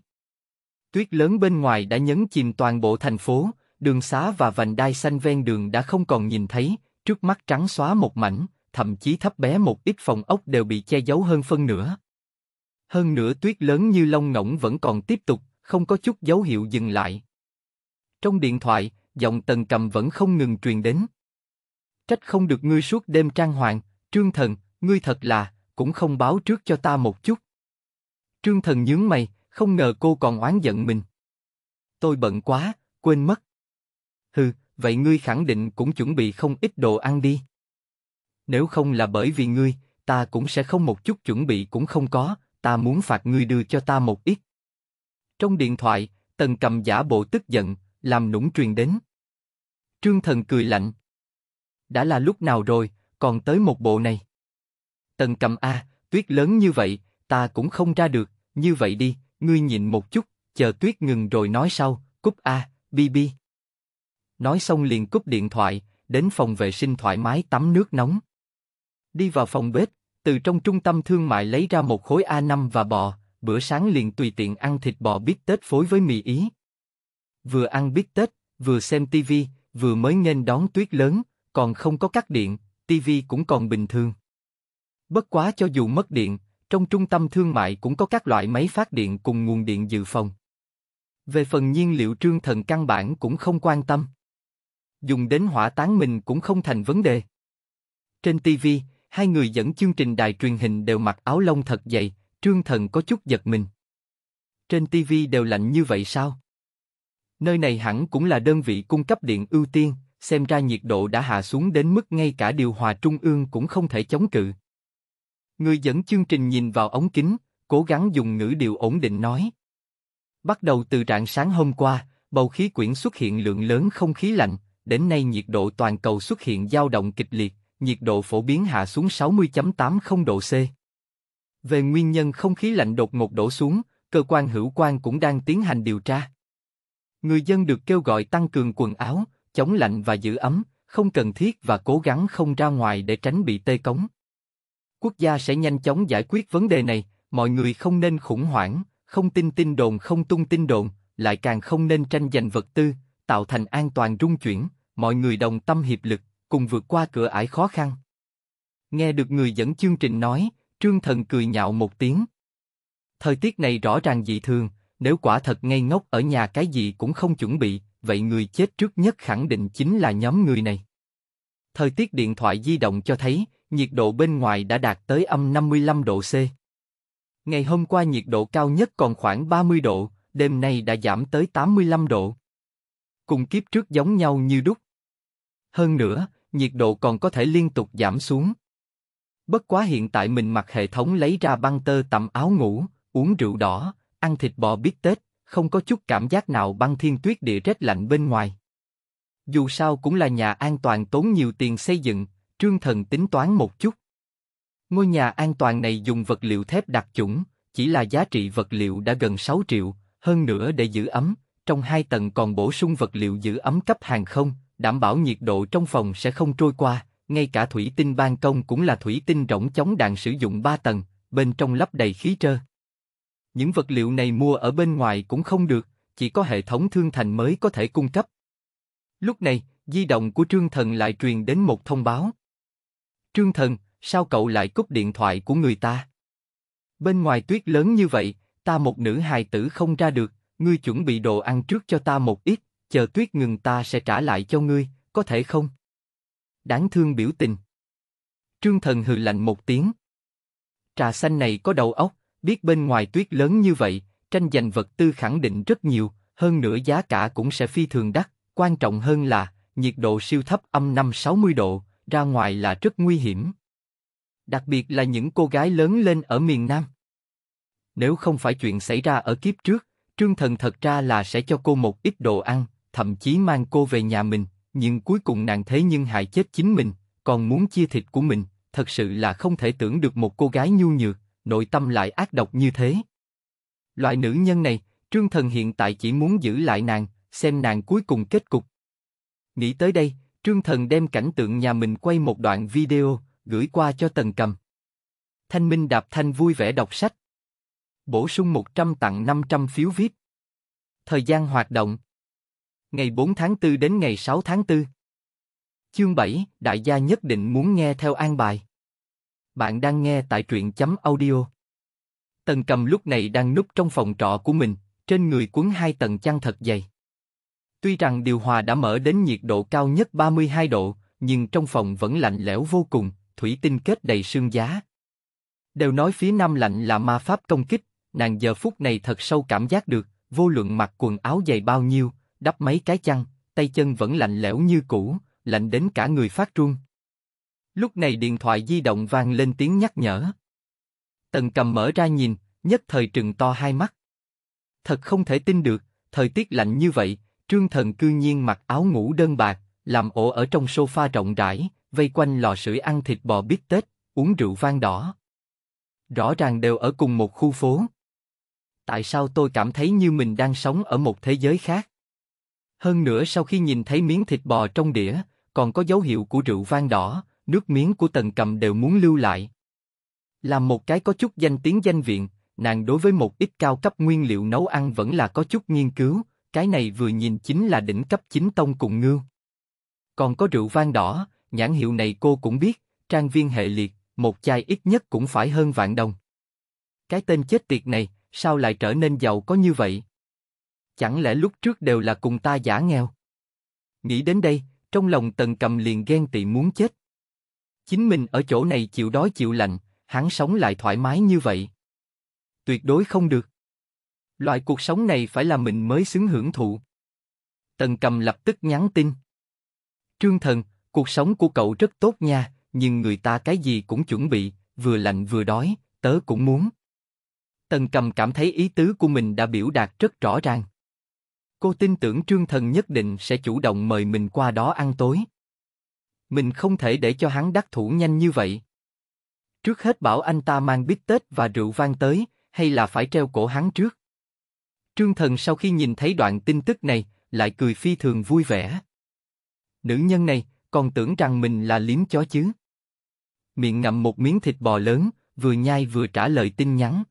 Tuyết lớn bên ngoài đã nhấn chìm toàn bộ thành phố, đường xá và vành đai xanh ven đường đã không còn nhìn thấy, trước mắt trắng xóa một mảnh, thậm chí thấp bé một ít phòng ốc đều bị che giấu hơn phân nửa. Hơn nữa tuyết lớn như lông ngỗng vẫn còn tiếp tục, không có chút dấu hiệu dừng lại. Trong điện thoại, giọng tần cầm vẫn không ngừng truyền đến. Trách không được ngươi suốt đêm trang hoàng, trương thần, ngươi thật là, cũng không báo trước cho ta một chút. Trương Thần nhướng mày, không ngờ cô còn oán giận mình. Tôi bận quá, quên mất. Hừ, vậy ngươi khẳng định cũng chuẩn bị không ít đồ ăn đi. Nếu không là bởi vì ngươi, ta cũng sẽ không một chút chuẩn bị cũng không có, ta muốn phạt ngươi đưa cho ta một ít. Trong điện thoại, Tần cầm giả bộ tức giận, làm nũng truyền đến. Trương Thần cười lạnh. Đã là lúc nào rồi, còn tới một bộ này. Tần cầm A, tuyết lớn như vậy, ta cũng không ra được, như vậy đi, ngươi nhìn một chút, chờ tuyết ngừng rồi nói sau, cúp A, BB. Nói xong liền cúp điện thoại, đến phòng vệ sinh thoải mái tắm nước nóng. Đi vào phòng bếp, từ trong trung tâm thương mại lấy ra một khối A5 và bò, bữa sáng liền tùy tiện ăn thịt bò bít tết phối với mì ý. Vừa ăn bít tết, vừa xem tivi, vừa mới nên đón tuyết lớn, còn không có cắt điện, tivi cũng còn bình thường. Bất quá cho dù mất điện, trong trung tâm thương mại cũng có các loại máy phát điện cùng nguồn điện dự phòng. Về phần nhiên liệu trương thần căn bản cũng không quan tâm. Dùng đến hỏa táng mình cũng không thành vấn đề. Trên TV, hai người dẫn chương trình đài truyền hình đều mặc áo lông thật dày, trương thần có chút giật mình. Trên TV đều lạnh như vậy sao? Nơi này hẳn cũng là đơn vị cung cấp điện ưu tiên, xem ra nhiệt độ đã hạ xuống đến mức ngay cả điều hòa trung ương cũng không thể chống cự. Người dẫn chương trình nhìn vào ống kính, cố gắng dùng ngữ điệu ổn định nói. Bắt đầu từ rạng sáng hôm qua, bầu khí quyển xuất hiện lượng lớn không khí lạnh, đến nay nhiệt độ toàn cầu xuất hiện dao động kịch liệt, nhiệt độ phổ biến hạ xuống 60.80 độ C. Về nguyên nhân không khí lạnh đột ngột đổ xuống, cơ quan hữu quan cũng đang tiến hành điều tra. Người dân được kêu gọi tăng cường quần áo, chống lạnh và giữ ấm, không cần thiết và cố gắng không ra ngoài để tránh bị tê cống. Quốc gia sẽ nhanh chóng giải quyết vấn đề này, mọi người không nên khủng hoảng, không tin tin đồn không tung tin đồn, lại càng không nên tranh giành vật tư, tạo thành an toàn rung chuyển, mọi người đồng tâm hiệp lực, cùng vượt qua cửa ải khó khăn. Nghe được người dẫn chương trình nói, Trương Thần cười nhạo một tiếng. Thời tiết này rõ ràng dị thường, nếu quả thật ngây ngốc ở nhà cái gì cũng không chuẩn bị, vậy người chết trước nhất khẳng định chính là nhóm người này. Thời tiết điện thoại di động cho thấy, nhiệt độ bên ngoài đã đạt tới âm 55 độ C. Ngày hôm qua nhiệt độ cao nhất còn khoảng 30 độ, đêm nay đã giảm tới 85 độ. Cùng kiếp trước giống nhau như đúc. Hơn nữa, nhiệt độ còn có thể liên tục giảm xuống. Bất quá hiện tại mình mặc hệ thống lấy ra băng tơ tầm áo ngủ, uống rượu đỏ, ăn thịt bò bít tết, không có chút cảm giác nào băng thiên tuyết địa rét lạnh bên ngoài dù sao cũng là nhà an toàn tốn nhiều tiền xây dựng, Trương Thần tính toán một chút. Ngôi nhà an toàn này dùng vật liệu thép đặc chủng, chỉ là giá trị vật liệu đã gần 6 triệu, hơn nữa để giữ ấm, trong hai tầng còn bổ sung vật liệu giữ ấm cấp hàng không, đảm bảo nhiệt độ trong phòng sẽ không trôi qua, ngay cả thủy tinh ban công cũng là thủy tinh rỗng chống đạn sử dụng 3 tầng, bên trong lắp đầy khí trơ. Những vật liệu này mua ở bên ngoài cũng không được, chỉ có hệ thống thương thành mới có thể cung cấp, Lúc này, di động của Trương Thần lại truyền đến một thông báo. Trương Thần, sao cậu lại cúp điện thoại của người ta? Bên ngoài tuyết lớn như vậy, ta một nữ hài tử không ra được, ngươi chuẩn bị đồ ăn trước cho ta một ít, chờ tuyết ngừng ta sẽ trả lại cho ngươi, có thể không? Đáng thương biểu tình. Trương Thần hừ lạnh một tiếng. Trà xanh này có đầu óc, biết bên ngoài tuyết lớn như vậy, tranh giành vật tư khẳng định rất nhiều, hơn nữa giá cả cũng sẽ phi thường đắt, Quan trọng hơn là, nhiệt độ siêu thấp âm năm sáu mươi độ, ra ngoài là rất nguy hiểm. Đặc biệt là những cô gái lớn lên ở miền Nam. Nếu không phải chuyện xảy ra ở kiếp trước, Trương Thần thật ra là sẽ cho cô một ít đồ ăn, thậm chí mang cô về nhà mình, nhưng cuối cùng nàng thế nhưng hại chết chính mình, còn muốn chia thịt của mình, thật sự là không thể tưởng được một cô gái nhu nhược, nội tâm lại ác độc như thế. Loại nữ nhân này, Trương Thần hiện tại chỉ muốn giữ lại nàng, xem nàng cuối cùng kết cục. Nghĩ tới đây, Trương Thần đem cảnh tượng nhà mình quay một đoạn video, gửi qua cho Tần Cầm. Thanh Minh Đạp Thanh vui vẻ đọc sách. Bổ sung 100 tặng 500 phiếu VIP. Thời gian hoạt động. Ngày 4 tháng 4 đến ngày 6 tháng 4. Chương 7, đại gia nhất định muốn nghe theo an bài. Bạn đang nghe tại truyện chấm audio. Tần cầm lúc này đang núp trong phòng trọ của mình, trên người cuốn hai tầng chăn thật dày. Tuy rằng điều hòa đã mở đến nhiệt độ cao nhất 32 độ, nhưng trong phòng vẫn lạnh lẽo vô cùng, thủy tinh kết đầy sương giá. Đều nói phía nam lạnh là ma pháp công kích, nàng giờ phút này thật sâu cảm giác được, vô luận mặc quần áo dày bao nhiêu, đắp mấy cái chăn, tay chân vẫn lạnh lẽo như cũ, lạnh đến cả người phát run. Lúc này điện thoại di động vang lên tiếng nhắc nhở. Tần cầm mở ra nhìn, nhất thời trừng to hai mắt. Thật không thể tin được, thời tiết lạnh như vậy, Trương Thần cư nhiên mặc áo ngủ đơn bạc, làm ổ ở trong sofa rộng rãi, vây quanh lò sưởi ăn thịt bò bít tết, uống rượu vang đỏ. Rõ ràng đều ở cùng một khu phố. Tại sao tôi cảm thấy như mình đang sống ở một thế giới khác? Hơn nữa sau khi nhìn thấy miếng thịt bò trong đĩa, còn có dấu hiệu của rượu vang đỏ, nước miếng của tần cầm đều muốn lưu lại. Làm một cái có chút danh tiếng danh viện, nàng đối với một ít cao cấp nguyên liệu nấu ăn vẫn là có chút nghiên cứu, cái này vừa nhìn chính là đỉnh cấp chính tông cùng ngưu. Còn có rượu vang đỏ, nhãn hiệu này cô cũng biết, trang viên hệ liệt, một chai ít nhất cũng phải hơn vạn đồng. Cái tên chết tiệt này, sao lại trở nên giàu có như vậy? Chẳng lẽ lúc trước đều là cùng ta giả nghèo? Nghĩ đến đây, trong lòng tần cầm liền ghen tị muốn chết. Chính mình ở chỗ này chịu đói chịu lạnh, hắn sống lại thoải mái như vậy. Tuyệt đối không được. Loại cuộc sống này phải là mình mới xứng hưởng thụ. Tần cầm lập tức nhắn tin. Trương thần, cuộc sống của cậu rất tốt nha, nhưng người ta cái gì cũng chuẩn bị, vừa lạnh vừa đói, tớ cũng muốn. Tần cầm cảm thấy ý tứ của mình đã biểu đạt rất rõ ràng. Cô tin tưởng Trương Thần nhất định sẽ chủ động mời mình qua đó ăn tối. Mình không thể để cho hắn đắc thủ nhanh như vậy. Trước hết bảo anh ta mang bít tết và rượu vang tới, hay là phải treo cổ hắn trước. Trương Thần sau khi nhìn thấy đoạn tin tức này, lại cười phi thường vui vẻ. Nữ nhân này, còn tưởng rằng mình là liếm chó chứ. Miệng ngậm một miếng thịt bò lớn, vừa nhai vừa trả lời tin nhắn.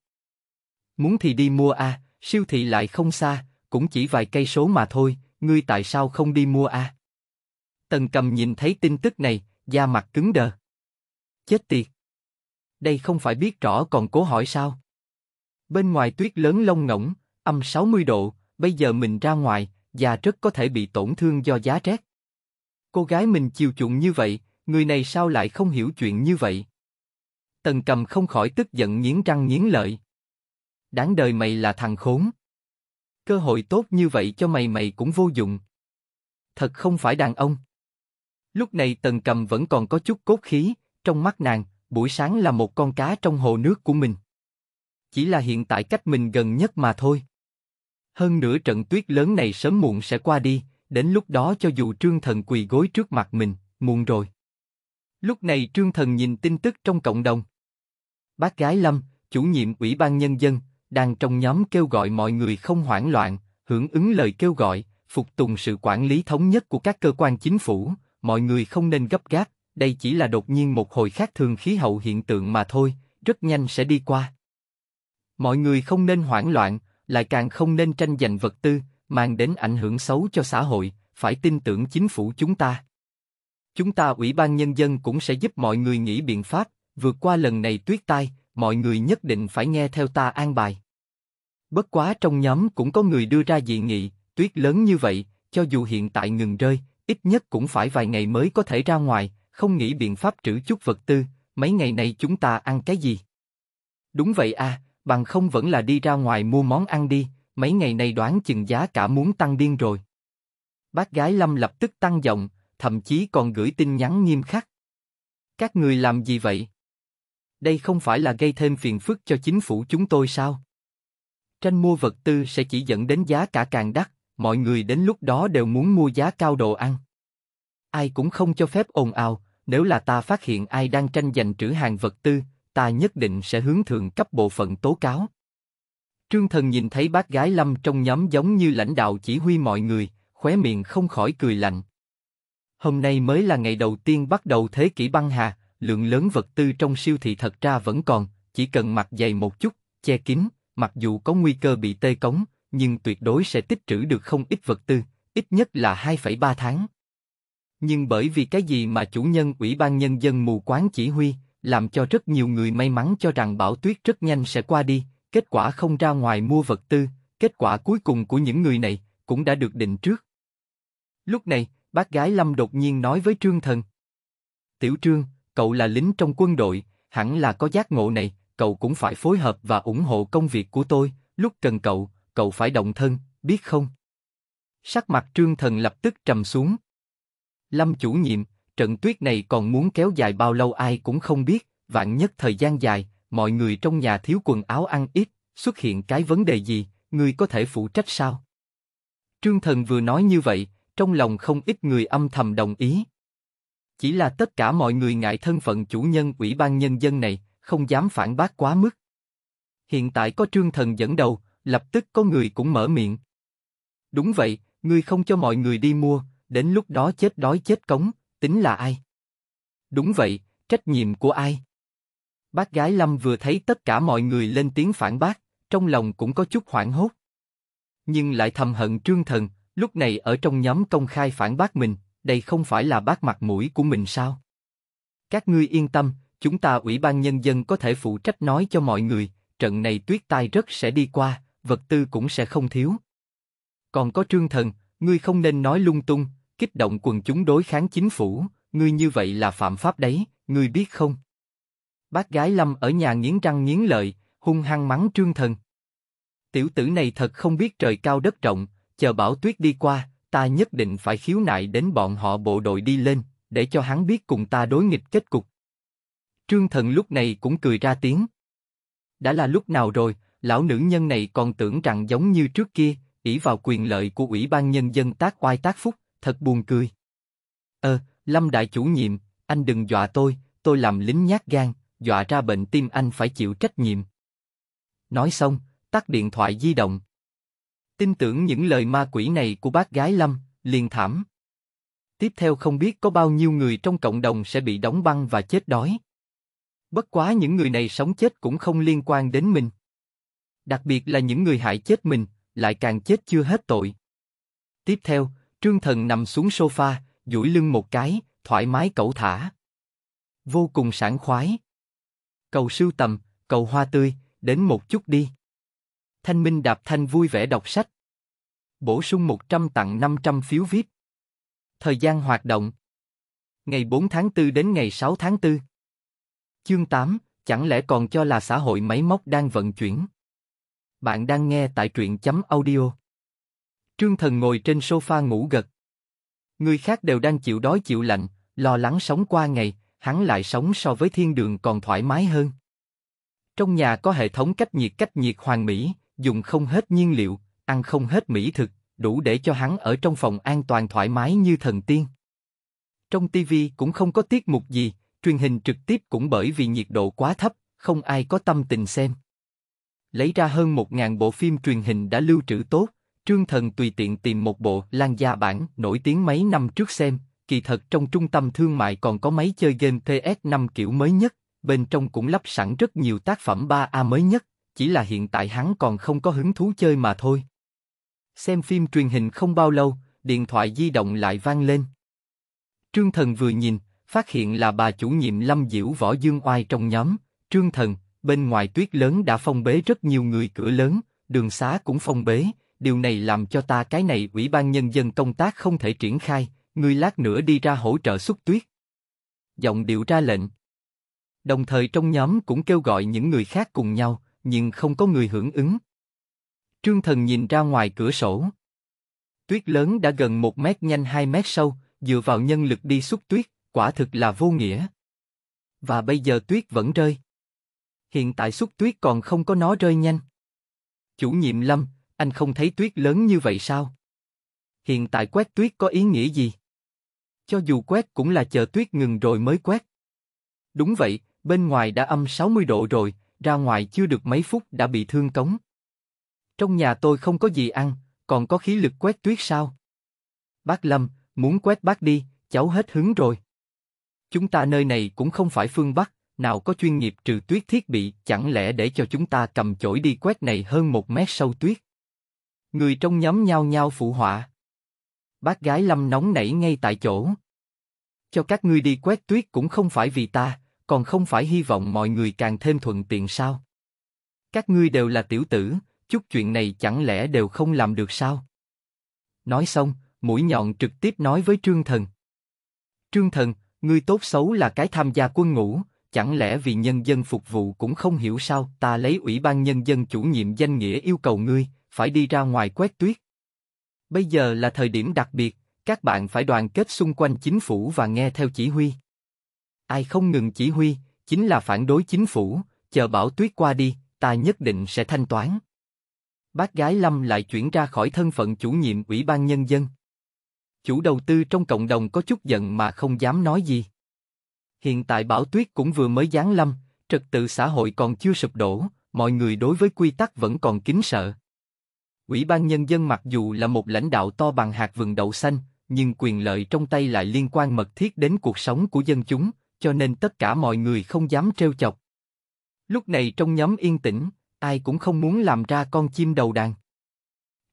Muốn thì đi mua a, siêu thị lại không xa, cũng chỉ vài cây số mà thôi, ngươi tại sao không đi mua a? Tần cầm nhìn thấy tin tức này, da mặt cứng đờ. Chết tiệt! Đây không phải biết rõ còn cố hỏi sao? Bên ngoài tuyết lớn lông ngỗng, âm 60 độ, bây giờ mình ra ngoài, già rất có thể bị tổn thương do giá rét. Cô gái mình chiều chuộng như vậy, người này sao lại không hiểu chuyện như vậy? Tần cầm không khỏi tức giận nghiến răng nghiến lợi. Đáng đời mày là thằng khốn. Cơ hội tốt như vậy cho mày mày cũng vô dụng. Thật không phải đàn ông. Lúc này tần cầm vẫn còn có chút cốt khí, trong mắt nàng, buổi sáng là một con cá trong hồ nước của mình. Chỉ là hiện tại cách mình gần nhất mà thôi. Hơn nữa trận tuyết lớn này sớm muộn sẽ qua đi, đến lúc đó cho dù Trương Thần quỳ gối trước mặt mình, muộn rồi. Lúc này Trương Thần nhìn tin tức trong cộng đồng. Bác gái Lâm, chủ nhiệm Ủy ban Nhân dân, đang trong nhóm kêu gọi mọi người không hoảng loạn, hưởng ứng lời kêu gọi, phục tùng sự quản lý thống nhất của các cơ quan chính phủ, mọi người không nên gấp gáp, đây chỉ là đột nhiên một hồi khác thường khí hậu hiện tượng mà thôi, rất nhanh sẽ đi qua. Mọi người không nên hoảng loạn, lại càng không nên tranh giành vật tư, mang đến ảnh hưởng xấu cho xã hội, phải tin tưởng chính phủ chúng ta. Chúng ta Ủy ban Nhân dân cũng sẽ giúp mọi người nghĩ biện pháp, vượt qua lần này tuyết tai, mọi người nhất định phải nghe theo ta an bài. Bất quá trong nhóm cũng có người đưa ra dị nghị, tuyết lớn như vậy, cho dù hiện tại ngừng rơi, ít nhất cũng phải vài ngày mới có thể ra ngoài, không nghĩ biện pháp trữ chút vật tư, mấy ngày này chúng ta ăn cái gì? Đúng vậy à, bằng không vẫn là đi ra ngoài mua món ăn đi, mấy ngày này đoán chừng giá cả muốn tăng điên rồi. Bác gái Lâm lập tức tăng giọng, thậm chí còn gửi tin nhắn nghiêm khắc. Các người làm gì vậy? Đây không phải là gây thêm phiền phức cho chính phủ chúng tôi sao? Tranh mua vật tư sẽ chỉ dẫn đến giá cả càng đắt, mọi người đến lúc đó đều muốn mua giá cao đồ ăn. Ai cũng không cho phép ồn ào, nếu là ta phát hiện ai đang tranh giành trữ hàng vật tư, ta nhất định sẽ hướng thượng cấp bộ phận tố cáo. Trương Thần nhìn thấy bác gái Lâm trong nhóm giống như lãnh đạo chỉ huy mọi người, khóe miệng không khỏi cười lạnh. Hôm nay mới là ngày đầu tiên bắt đầu thế kỷ băng hà, lượng lớn vật tư trong siêu thị thật ra vẫn còn, chỉ cần mặc dày một chút, che kín, mặc dù có nguy cơ bị tê cống, nhưng tuyệt đối sẽ tích trữ được không ít vật tư, ít nhất là 2,3 tháng. Nhưng bởi vì cái gì mà chủ nhân ủy ban nhân dân mù quáng chỉ huy, làm cho rất nhiều người may mắn cho rằng bão tuyết rất nhanh sẽ qua đi, kết quả không ra ngoài mua vật tư, kết quả cuối cùng của những người này cũng đã được định trước. Lúc này, bác gái Lâm đột nhiên nói với Trương Thần. Tiểu Trương, cậu là lính trong quân đội, hẳn là có giác ngộ này, cậu cũng phải phối hợp và ủng hộ công việc của tôi, lúc cần cậu, cậu phải động thân, biết không? Sắc mặt Trương Thần lập tức trầm xuống. Lâm chủ nhiệm, trận tuyết này còn muốn kéo dài bao lâu ai cũng không biết, vạn nhất thời gian dài, mọi người trong nhà thiếu quần áo ăn ít, xuất hiện cái vấn đề gì, người có thể phụ trách sao? Trương Thần vừa nói như vậy, trong lòng không ít người âm thầm đồng ý. Chỉ là tất cả mọi người ngại thân phận chủ nhân ủy ban nhân dân này, không dám phản bác quá mức. Hiện tại có Trương Thần dẫn đầu, lập tức có người cũng mở miệng. Đúng vậy, người không cho mọi người đi mua, đến lúc đó chết đói chết cống tính là ai? Đúng vậy, trách nhiệm của ai? Bác gái Lâm vừa thấy tất cả mọi người lên tiếng phản bác, trong lòng cũng có chút hoảng hốt. Nhưng lại thầm hận Trương Thần, lúc này ở trong nhóm công khai phản bác mình, đây không phải là bác mặt mũi của mình sao? Các ngươi yên tâm, chúng ta ủy ban nhân dân có thể phụ trách nói cho mọi người, trận này tuyết tai rất sẽ đi qua, vật tư cũng sẽ không thiếu. Còn có Trương Thần, ngươi không nên nói lung tung, kích động quần chúng đối kháng chính phủ, ngươi như vậy là phạm pháp đấy, ngươi biết không? Bác gái Lâm ở nhà nghiến răng nghiến lợi, hung hăng mắng Trương Thần. Tiểu tử này thật không biết trời cao đất rộng, chờ bão tuyết đi qua, ta nhất định phải khiếu nại đến bọn họ bộ đội đi lên, để cho hắn biết cùng ta đối nghịch kết cục. Trương Thần lúc này cũng cười ra tiếng. Đã là lúc nào rồi, lão nữ nhân này còn tưởng rằng giống như trước kia, ỷ vào quyền lợi của ủy ban nhân dân tác oai tác phúc, thật buồn cười. Ờ, Lâm đại chủ nhiệm, anh đừng dọa tôi, tôi làm lính nhát gan, dọa ra bệnh tim anh phải chịu trách nhiệm. Nói xong, tắt điện thoại di động. Tin tưởng những lời ma quỷ này của bác gái Lâm, liền thảm. Tiếp theo không biết có bao nhiêu người trong cộng đồng sẽ bị đóng băng và chết đói. Bất quá những người này sống chết cũng không liên quan đến mình. Đặc biệt là những người hại chết mình, lại càng chết chưa hết tội. Tiếp theo, Trương Thần nằm xuống sofa, duỗi lưng một cái, thoải mái cẩu thả. Vô cùng sảng khoái. Cầu sưu tầm, cầu hoa tươi, đến một chút đi. Thanh Minh Đạp Thanh vui vẻ đọc sách. Bổ sung 100 tặng 500 phiếu VIP. Thời gian hoạt động. Ngày 4 tháng 4 đến ngày 6 tháng 4. Chương 8, chẳng lẽ còn cho là xã hội máy móc đang vận chuyển? Bạn đang nghe tại truyện chấm audio. Trương Thần ngồi trên sofa ngủ gật. Người khác đều đang chịu đói chịu lạnh, lo lắng sống qua ngày, hắn lại sống so với thiên đường còn thoải mái hơn. Trong nhà có hệ thống cách nhiệt cách nhiệt hoàn mỹ, dùng không hết nhiên liệu, ăn không hết mỹ thực, đủ để cho hắn ở trong phòng an toàn thoải mái như thần tiên. Trong TV cũng không có tiết mục gì, truyền hình trực tiếp cũng bởi vì nhiệt độ quá thấp, không ai có tâm tình xem. Lấy ra hơn 1.000 bộ phim truyền hình đã lưu trữ tốt, Trương Thần tùy tiện tìm một bộ Lan Gia bản nổi tiếng mấy năm trước xem, kỳ thật trong trung tâm thương mại còn có máy chơi game TS 5 kiểu mới nhất, bên trong cũng lắp sẵn rất nhiều tác phẩm 3A mới nhất, chỉ là hiện tại hắn còn không có hứng thú chơi mà thôi. Xem phim truyền hình không bao lâu, điện thoại di động lại vang lên. Trương Thần vừa nhìn, phát hiện là bà chủ nhiệm Lâm Diễu Võ Dương Oai trong nhóm. Trương Thần, bên ngoài tuyết lớn đã phong bế rất nhiều người cửa lớn, đường xá cũng phong bế, điều này làm cho ta cái này ủy ban nhân dân công tác không thể triển khai, ngươi lát nữa đi ra hỗ trợ xúc tuyết. Giọng điệu ra lệnh. Đồng thời trong nhóm cũng kêu gọi những người khác cùng nhau, nhưng không có người hưởng ứng. Trương Thần nhìn ra ngoài cửa sổ. Tuyết lớn đã gần một mét nhanh hai mét sâu, dựa vào nhân lực đi xúc tuyết, quả thực là vô nghĩa. Và bây giờ tuyết vẫn rơi. Hiện tại xúc tuyết còn không có nó rơi nhanh. Chủ nhiệm Lâm, anh không thấy tuyết lớn như vậy sao? Hiện tại quét tuyết có ý nghĩa gì? Cho dù quét cũng là chờ tuyết ngừng rồi mới quét. Đúng vậy, bên ngoài đã âm 60 độ rồi, ra ngoài chưa được mấy phút đã bị thương cống. Trong nhà tôi không có gì ăn, còn có khí lực quét tuyết sao? Bác Lâm, muốn quét bác đi, cháu hết hứng rồi. Chúng ta nơi này cũng không phải phương Bắc, nào có chuyên nghiệp trừ tuyết thiết bị, chẳng lẽ để cho chúng ta cầm chổi đi quét này hơn một mét sâu tuyết? Người trong nhóm nhao nhao phụ họa. Bác gái Lâm nóng nảy ngay tại chỗ. Cho các ngươi đi quét tuyết cũng không phải vì ta, còn không phải hy vọng mọi người càng thêm thuận tiện sao? Các ngươi đều là tiểu tử, chút chuyện này chẳng lẽ đều không làm được sao? Nói xong, mũi nhọn trực tiếp nói với Trương Thần. Trương Thần, ngươi tốt xấu là cái tham gia quân ngũ, chẳng lẽ vì nhân dân phục vụ cũng không hiểu sao? Ta lấy ủy ban nhân dân chủ nhiệm danh nghĩa yêu cầu ngươi, phải đi ra ngoài quét tuyết. Bây giờ là thời điểm đặc biệt, các bạn phải đoàn kết xung quanh chính phủ và nghe theo chỉ huy. Ai không ngừng chỉ huy, chính là phản đối chính phủ, chờ bão tuyết qua đi, ta nhất định sẽ thanh toán. Bác gái Lâm lại chuyển ra khỏi thân phận chủ nhiệm Ủy ban Nhân dân. Chủ đầu tư trong cộng đồng có chút giận mà không dám nói gì. Hiện tại bão tuyết cũng vừa mới giáng lâm, trật tự xã hội còn chưa sụp đổ, mọi người đối với quy tắc vẫn còn kính sợ. Ủy ban Nhân dân mặc dù là một lãnh đạo to bằng hạt vườn đậu xanh, nhưng quyền lợi trong tay lại liên quan mật thiết đến cuộc sống của dân chúng, cho nên tất cả mọi người không dám trêu chọc. Lúc này trong nhóm yên tĩnh, ai cũng không muốn làm ra con chim đầu đàn.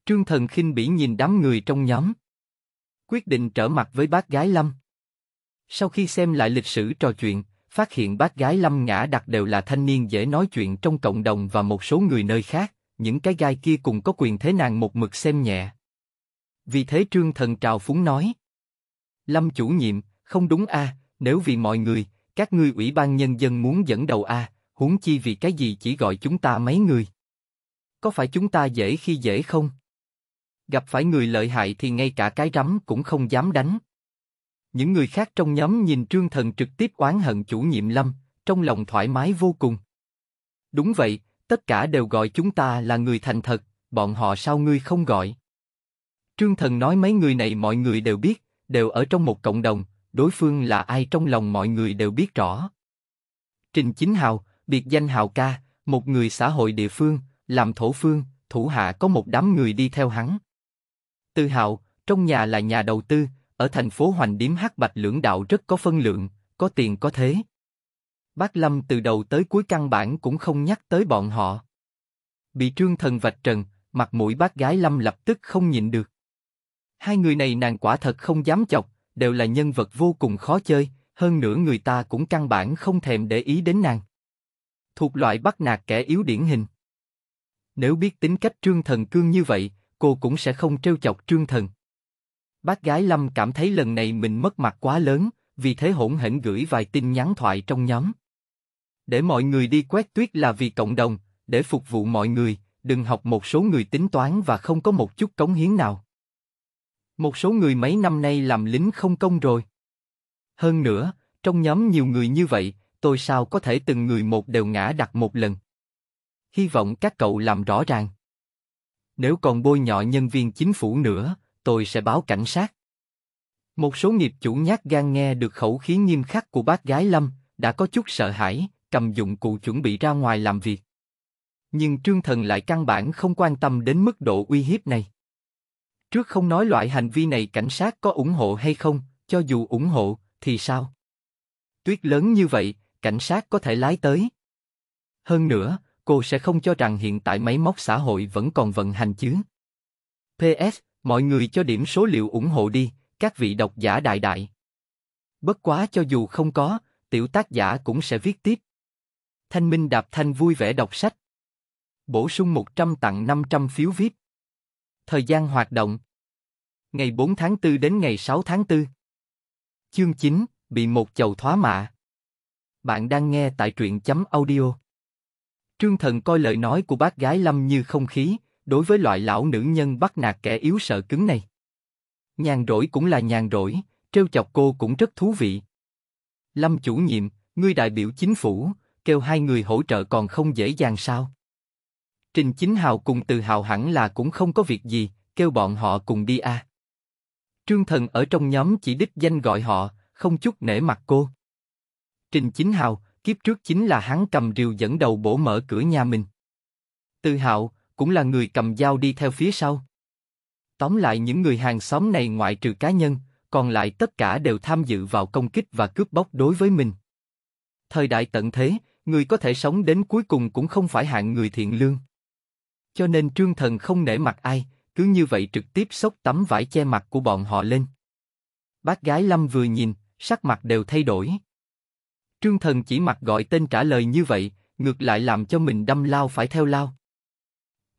Trương Thần khinh bỉ nhìn đám người trong nhóm. Quyết định trở mặt với bác gái Lâm. Sau khi xem lại lịch sử trò chuyện, phát hiện bác gái Lâm ngã đặt đều là thanh niên dễ nói chuyện trong cộng đồng và một số người nơi khác những cái gai kia cùng có quyền thế nàng một mực xem nhẹ. Vì thế Trương Thần trào phúng nói. Lâm chủ nhiệm, không đúng a, nếu vì mọi người, các ngươi ủy ban nhân dân muốn dẫn đầu a, huống chi vì cái gì chỉ gọi chúng ta mấy người. Có phải chúng ta dễ khi dễ không? Gặp phải người lợi hại thì ngay cả cái rắm cũng không dám đánh. Những người khác trong nhóm nhìn Trương Thần trực tiếp oán hận chủ nhiệm Lâm, trong lòng thoải mái vô cùng. Đúng vậy, tất cả đều gọi chúng ta là người thành thật, bọn họ sao ngươi không gọi? Trương Thần nói mấy người này mọi người đều biết, đều ở trong một cộng đồng, đối phương là ai trong lòng mọi người đều biết rõ. Trình Chính Hào, biệt danh Hào Ca, một người xã hội địa phương, làm thổ phương, thủ hạ có một đám người đi theo hắn. Tư Hào, trong nhà là nhà đầu tư, ở thành phố Hoành Điếm Hắc Bạch lưỡng đạo rất có phân lượng, có tiền có thế. Bác Lâm từ đầu tới cuối căn bản cũng không nhắc tới bọn họ. Bị trương thần vạch trần, mặt mũi bác gái Lâm lập tức không nhịn được. Hai người này nàng quả thật không dám chọc, đều là nhân vật vô cùng khó chơi, hơn nữa người ta cũng căn bản không thèm để ý đến nàng. Thuộc loại bắt nạt kẻ yếu điển hình. Nếu biết tính cách trương thần cương như vậy, cô cũng sẽ không trêu chọc trương thần. Bác gái Lâm cảm thấy lần này mình mất mặt quá lớn, vì thế hỗn hển gửi vài tin nhắn thoại trong nhóm. Để mọi người đi quét tuyết là vì cộng đồng, để phục vụ mọi người, đừng học một số người tính toán và không có một chút cống hiến nào. Một số người mấy năm nay làm lính không công rồi. Hơn nữa, trong nhóm nhiều người như vậy, tôi sao có thể từng người một đều ngã đặt một lần. Hy vọng các cậu làm rõ ràng. Nếu còn bôi nhọ nhân viên chính phủ nữa, tôi sẽ báo cảnh sát. Một số nghiệp chủ nhát gan nghe được khẩu khí nghiêm khắc của bác gái Lâm, đã có chút sợ hãi, cầm dụng cụ chuẩn bị ra ngoài làm việc. Nhưng Trương Thần lại căn bản không quan tâm đến mức độ uy hiếp này. Trước không nói loại hành vi này cảnh sát có ủng hộ hay không, cho dù ủng hộ, thì sao? Tuyết lớn như vậy, cảnh sát có thể lái tới. Hơn nữa, cô sẽ không cho rằng hiện tại máy móc xã hội vẫn còn vận hành chứ. PS, mọi người cho điểm số liệu ủng hộ đi, các vị độc giả đại đại. Bất quá cho dù không có, tiểu tác giả cũng sẽ viết tiếp. Thanh Minh Đạp Thanh vui vẻ đọc sách. Bổ sung 100 tặng 500 phiếu VIP. Thời gian hoạt động. Ngày 4 tháng 4 đến ngày 6 tháng 4. Chương 9, bị một chầu thoá mạ. Bạn đang nghe tại truyện chấm audio. Trương Thần coi lời nói của bác gái Lâm như không khí, đối với loại lão nữ nhân bắt nạt kẻ yếu sợ cứng này. Nhàn rỗi cũng là nhàn rỗi, trêu chọc cô cũng rất thú vị. Lâm chủ nhiệm, ngươi đại biểu chính phủ, kêu hai người hỗ trợ còn không dễ dàng sao? Trình Chính Hào cùng Từ Hào hẳn là cũng không có việc gì, kêu bọn họ cùng đi a. À. Trương Thần ở trong nhóm chỉ đích danh gọi họ, không chút nể mặt cô. Trình Chính Hào, kiếp trước chính là hắn cầm rìu dẫn đầu bổ mở cửa nhà mình. Từ Hào cũng là người cầm dao đi theo phía sau. Tóm lại những người hàng xóm này ngoại trừ cá nhân, còn lại tất cả đều tham dự vào công kích và cướp bóc đối với mình. Thời đại tận thế, người có thể sống đến cuối cùng cũng không phải hạng người thiện lương. Cho nên Trương Thần không nể mặt ai, cứ như vậy trực tiếp xốc tấm vải che mặt của bọn họ lên. Bác gái Lâm vừa nhìn, sắc mặt đều thay đổi. Trương Thần chỉ mặc gọi tên trả lời như vậy, ngược lại làm cho mình đâm lao phải theo lao.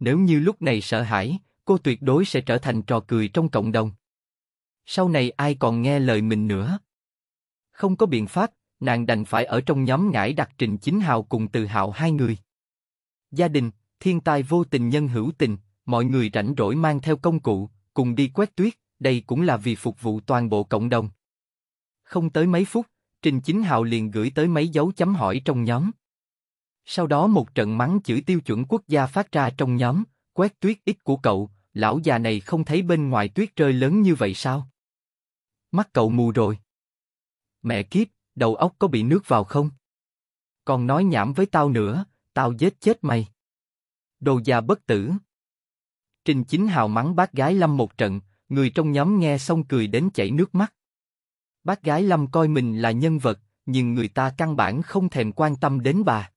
Nếu như lúc này sợ hãi, cô tuyệt đối sẽ trở thành trò cười trong cộng đồng. Sau này ai còn nghe lời mình nữa? Không có biện pháp, nàng đành phải ở trong nhóm ngải đặt trình chính hào cùng từ hạo hai người. Gia đình, thiên tai vô tình nhân hữu tình, mọi người rảnh rỗi mang theo công cụ, cùng đi quét tuyết, đây cũng là vì phục vụ toàn bộ cộng đồng. Không tới mấy phút, Trình Chính Hào liền gửi tới mấy dấu chấm hỏi trong nhóm. Sau đó một trận mắng chữ tiêu chuẩn quốc gia phát ra trong nhóm, quét tuyết ít của cậu, lão già này không thấy bên ngoài tuyết rơi lớn như vậy sao? Mắt cậu mù rồi. Mẹ kiếp, đầu óc có bị nước vào không? Còn nói nhảm với tao nữa, tao giết chết mày. Đồ già bất tử. Trình Chính Hào mắng bác gái Lâm một trận, người trong nhóm nghe xong cười đến chảy nước mắt. Bác gái Lâm coi mình là nhân vật, nhưng người ta căn bản không thèm quan tâm đến bà.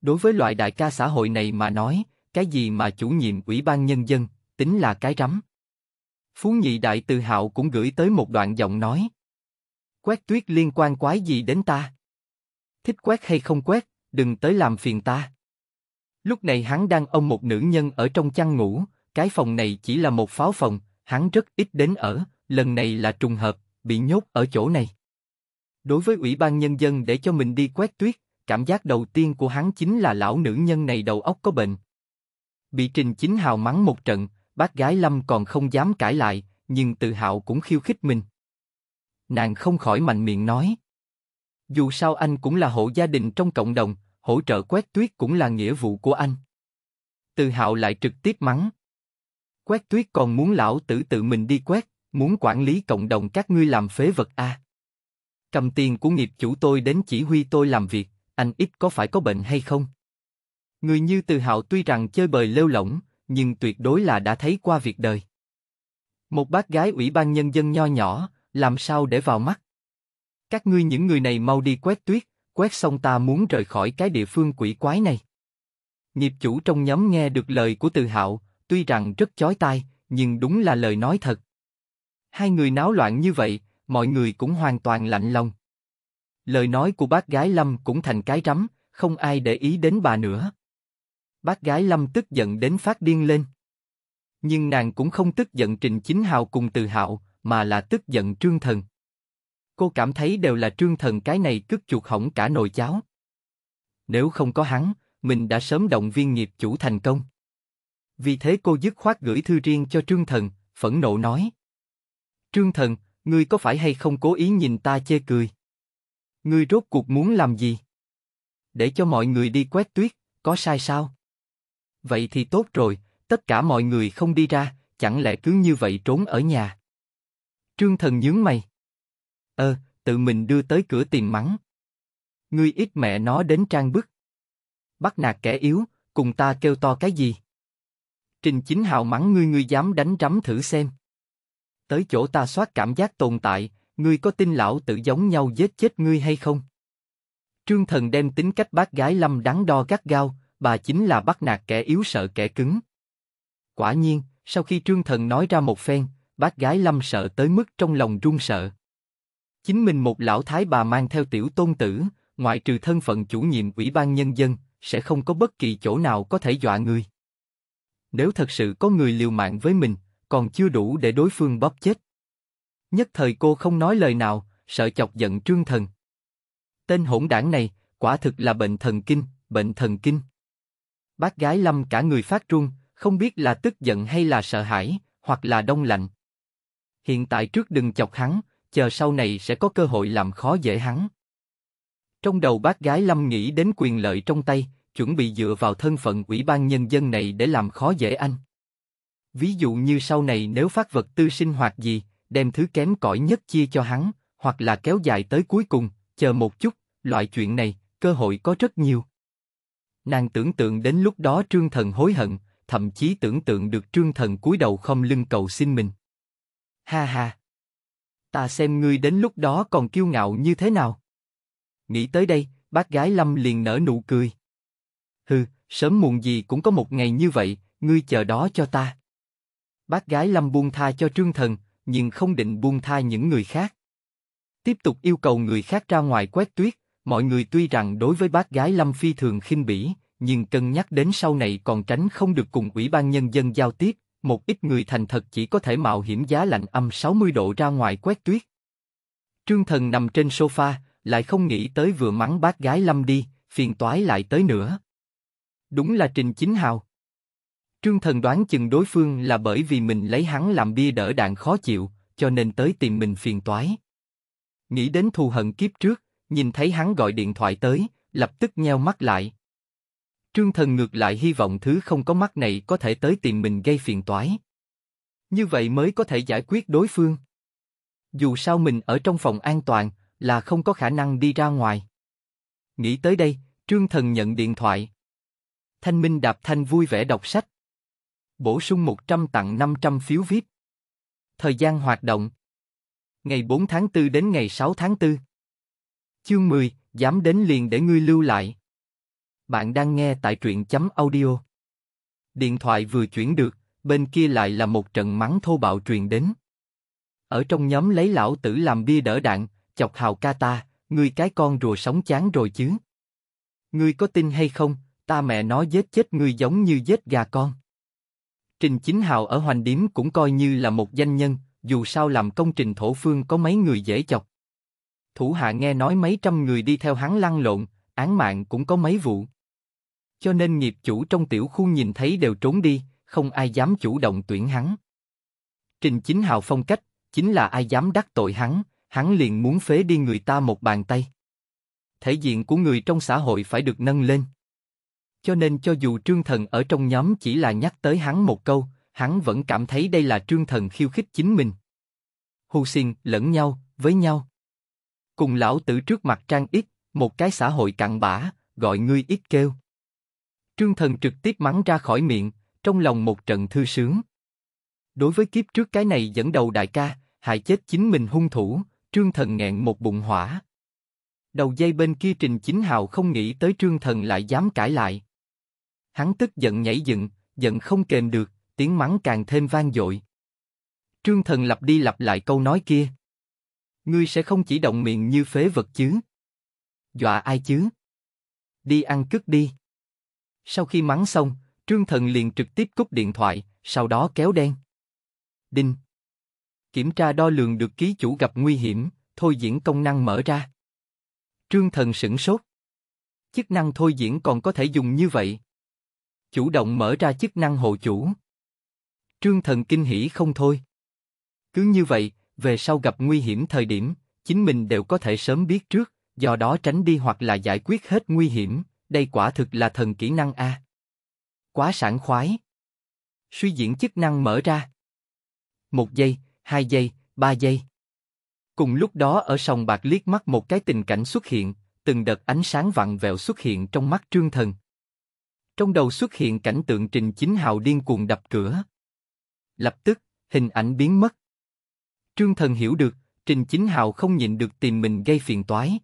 Đối với loại đại ca xã hội này mà nói, cái gì mà chủ nhiệm ủy ban nhân dân, tính là cái rắm. Phú nhị đại tự hạo cũng gửi tới một đoạn giọng nói, Quét tuyết liên quan quái gì đến ta? Thích quét hay không quét, đừng tới làm phiền ta. Lúc này hắn đang ôm một nữ nhân ở trong chăn ngủ, cái phòng này chỉ là một pháo phòng, hắn rất ít đến ở, lần này là trùng hợp, bị nhốt ở chỗ này. Đối với Ủy ban Nhân dân để cho mình đi quét tuyết, cảm giác đầu tiên của hắn chính là lão nữ nhân này đầu óc có bệnh. Bị Trình Chính Hào mắng một trận, bác gái Lâm còn không dám cãi lại, nhưng tự hào cũng khiêu khích mình. Nàng không khỏi mạnh miệng nói. Dù sao anh cũng là hộ gia đình trong cộng đồng, hỗ trợ quét tuyết cũng là nghĩa vụ của anh. Từ hạo lại trực tiếp mắng. Quét tuyết còn muốn lão tử tự mình đi quét, muốn quản lý cộng đồng các ngươi làm phế vật a? Cầm tiền của nghiệp chủ tôi đến chỉ huy tôi làm việc, anh ít có phải có bệnh hay không? Người như từ hạo tuy rằng chơi bời lêu lỏng, nhưng tuyệt đối là đã thấy qua việc đời. Một bác gái ủy ban nhân dân nho nhỏ, làm sao để vào mắt? Các ngươi những người này mau đi quét tuyết, quét xong ta muốn rời khỏi cái địa phương quỷ quái này. Nghiệp chủ trong nhóm nghe được lời của Từ Hạo, tuy rằng rất chói tai, nhưng đúng là lời nói thật. Hai người náo loạn như vậy, mọi người cũng hoàn toàn lạnh lòng. Lời nói của bác gái Lâm cũng thành cái rắm, không ai để ý đến bà nữa. Bác gái Lâm tức giận đến phát điên lên. Nhưng nàng cũng không tức giận Trình Chính Hào cùng Từ Hạo, mà là tức giận trương thần. Cô cảm thấy đều là trương thần cái này cứt chuột hỏng cả nồi cháo. Nếu không có hắn, mình đã sớm động viên nghiệp chủ thành công. Vì thế cô dứt khoát gửi thư riêng cho trương thần, phẫn nộ nói. Trương thần, ngươi có phải hay không cố ý nhìn ta chê cười? Ngươi rốt cuộc muốn làm gì? Để cho mọi người đi quét tuyết, có sai sao? Vậy thì tốt rồi, tất cả mọi người không đi ra, chẳng lẽ cứ như vậy trốn ở nhà? Trương Thần nhướng mày. Ờ, tự mình đưa tới cửa tìm mắng. Ngươi ít mẹ nó đến trang bức. Bắt nạt kẻ yếu, cùng ta kêu to cái gì? Trình Chính Hào mắng ngươi ngươi dám đánh rắm thử xem. Tới chỗ ta soát cảm giác tồn tại, ngươi có tin lão tự giống nhau giết chết ngươi hay không? Trương Thần đem tính cách bác gái lâm đắng đo gắt gao, bà chính là bắt nạt kẻ yếu sợ kẻ cứng. Quả nhiên, sau khi Trương Thần nói ra một phen, bác gái lâm sợ tới mức trong lòng run sợ. Chính mình một lão thái bà mang theo tiểu tôn tử, ngoại trừ thân phận chủ nhiệm ủy ban nhân dân, sẽ không có bất kỳ chỗ nào có thể dọa người. Nếu thật sự có người liều mạng với mình, còn chưa đủ để đối phương bóp chết. Nhất thời cô không nói lời nào, sợ chọc giận trương thần. Tên hỗn đảng này, quả thực là bệnh thần kinh, bệnh thần kinh. Bác gái lâm cả người phát run, không biết là tức giận hay là sợ hãi, hoặc là đông lạnh, hiện tại trước đừng chọc hắn, chờ sau này sẽ có cơ hội làm khó dễ hắn. Trong đầu bác gái Lâm nghĩ đến quyền lợi trong tay, chuẩn bị dựa vào thân phận ủy ban nhân dân này để làm khó dễ anh. Ví dụ như sau này nếu phát vật tư sinh hoạt gì, đem thứ kém cỏi nhất chia cho hắn, hoặc là kéo dài tới cuối cùng, chờ một chút, loại chuyện này, cơ hội có rất nhiều. Nàng tưởng tượng đến lúc đó Trương Thần hối hận, thậm chí tưởng tượng được Trương Thần cúi đầu không lưng cầu xin mình. Ha ha. Ta xem ngươi đến lúc đó còn kiêu ngạo như thế nào. Nghĩ tới đây, bác gái Lâm liền nở nụ cười. Hừ, sớm muộn gì cũng có một ngày như vậy, ngươi chờ đó cho ta. Bác gái Lâm buông tha cho Trương Thần, nhưng không định buông tha những người khác. Tiếp tục yêu cầu người khác ra ngoài quét tuyết, mọi người tuy rằng đối với bác gái Lâm phi thường khinh bỉ, nhưng cân nhắc đến sau này còn tránh không được cùng ủy ban nhân dân giao tiếp, một ít người thành thật chỉ có thể mạo hiểm giá lạnh âm 60 độ ra ngoài quét tuyết. Trương Thần nằm trên sofa, lại không nghĩ tới vừa mắng bác gái Lâm đi, phiền toái lại tới nữa. Đúng là Trình Chính Hào. Trương Thần đoán chừng đối phương là bởi vì mình lấy hắn làm bia đỡ đạn khó chịu, cho nên tới tìm mình phiền toái. Nghĩ đến thù hận kiếp trước, nhìn thấy hắn gọi điện thoại tới, lập tức nheo mắt lại. Trương Thần ngược lại hy vọng thứ không có mắt này có thể tới tìm mình gây phiền toái. Như vậy mới có thể giải quyết đối phương. Dù sao mình ở trong phòng an toàn, là không có khả năng đi ra ngoài. Nghĩ tới đây, Trương Thần nhận điện thoại. Thanh Minh Đạp Thanh vui vẻ đọc sách. Bổ sung 100 tặng 500 phiếu VIP. Thời gian hoạt động. Ngày 4 tháng 4 đến ngày 6 tháng 4. Chương 10, dám đến liền để ngươi lưu lại. Bạn đang nghe tại truyện chấm audio. Điện thoại vừa chuyển được, bên kia lại là một trận mắng thô bạo truyền đến. Ở trong nhóm lấy lão tử làm bia đỡ đạn, chọc hào ca ta, ngươi cái con rùa sống chán rồi chứ. Ngươi có tin hay không, ta mẹ nó giết chết ngươi giống như giết gà con. Trình Chính Hào ở Hoành Điếm cũng coi như là một danh nhân, dù sao làm công trình thổ phương có mấy người dễ chọc. Thủ hạ nghe nói mấy trăm người đi theo hắn lăn lộn, án mạng cũng có mấy vụ cho nên nghiệp chủ trong tiểu khu nhìn thấy đều trốn đi, không ai dám chủ động tuyển hắn. Trình Chính Hào phong cách, chính là ai dám đắc tội hắn, hắn liền muốn phế đi người ta một bàn tay. Thể diện của người trong xã hội phải được nâng lên. Cho nên cho dù Trương Thần ở trong nhóm chỉ là nhắc tới hắn một câu, hắn vẫn cảm thấy đây là Trương Thần khiêu khích chính mình. Hù xin lẫn nhau, với nhau. Cùng lão tử trước mặt trang ít, một cái xã hội cặn bã, gọi ngươi ít kêu. Trương Thần trực tiếp mắng ra khỏi miệng, trong lòng một trận thư sướng. Đối với kiếp trước cái này dẫn đầu đại ca, hại chết chính mình hung thủ, Trương Thần nghẹn một bụng hỏa. Đầu dây bên kia Trình Chính Hào không nghĩ tới Trương Thần lại dám cãi lại. Hắn tức giận nhảy dựng, giận không kềm được, tiếng mắng càng thêm vang dội. Trương Thần lặp đi lặp lại câu nói kia. Ngươi sẽ không chỉ động miệng như phế vật chứ? Dọa ai chứ? Đi ăn cứt đi. Sau khi mắng xong, Trương Thần liền trực tiếp cúp điện thoại, sau đó kéo đen. Đinh. Kiểm tra đo lường được ký chủ gặp nguy hiểm, thôi diễn công năng mở ra. Trương Thần sửng sốt. Chức năng thôi diễn còn có thể dùng như vậy. Chủ động mở ra chức năng hộ chủ. Trương Thần kinh hỉ không thôi. Cứ như vậy, về sau gặp nguy hiểm thời điểm, chính mình đều có thể sớm biết trước, do đó tránh đi hoặc là giải quyết hết nguy hiểm, đây quả thực là thần kỹ năng a. À. Quá sảng khoái. Suy diễn chức năng mở ra. Một giây, hai giây, ba giây. Cùng lúc đó ở sòng bạc liếc mắt một cái tình cảnh xuất hiện, từng đợt ánh sáng vặn vẹo xuất hiện trong mắt trương thần. Trong đầu xuất hiện cảnh tượng trình chính hào điên cuồng đập cửa. Lập tức, hình ảnh biến mất. Trương thần hiểu được, trình chính hào không nhịn được tìm mình gây phiền toái.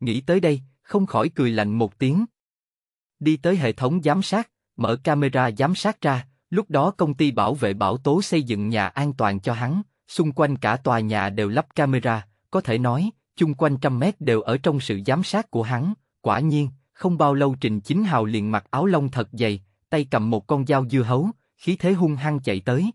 Nghĩ tới đây, không khỏi cười lạnh một tiếng. Đi tới hệ thống giám sát, mở camera giám sát ra, lúc đó công ty bảo vệ bảo tố xây dựng nhà an toàn cho hắn, xung quanh cả tòa nhà đều lắp camera, có thể nói, chung quanh trăm mét đều ở trong sự giám sát của hắn, quả nhiên, không bao lâu Trình Chính Hào liền mặc áo lông thật dày, tay cầm một con dao dưa hấu, khí thế hung hăng chạy tới.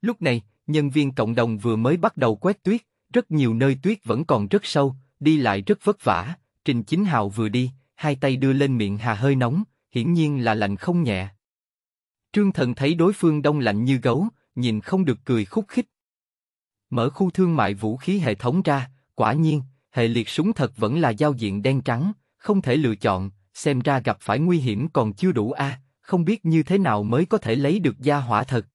Lúc này, nhân viên cộng đồng vừa mới bắt đầu quét tuyết, rất nhiều nơi tuyết vẫn còn rất sâu, đi lại rất vất vả, Trình Chính Hào vừa đi, hai tay đưa lên miệng hà hơi nóng, hiển nhiên là lạnh không nhẹ. Trương Thần thấy đối phương đông lạnh như gấu, nhìn không được cười khúc khích. Mở khu thương mại vũ khí hệ thống ra, quả nhiên, hệ liệt súng thật vẫn là giao diện đen trắng, không thể lựa chọn, xem ra gặp phải nguy hiểm còn chưa đủ a, à, không biết như thế nào mới có thể lấy được gia hỏa thật.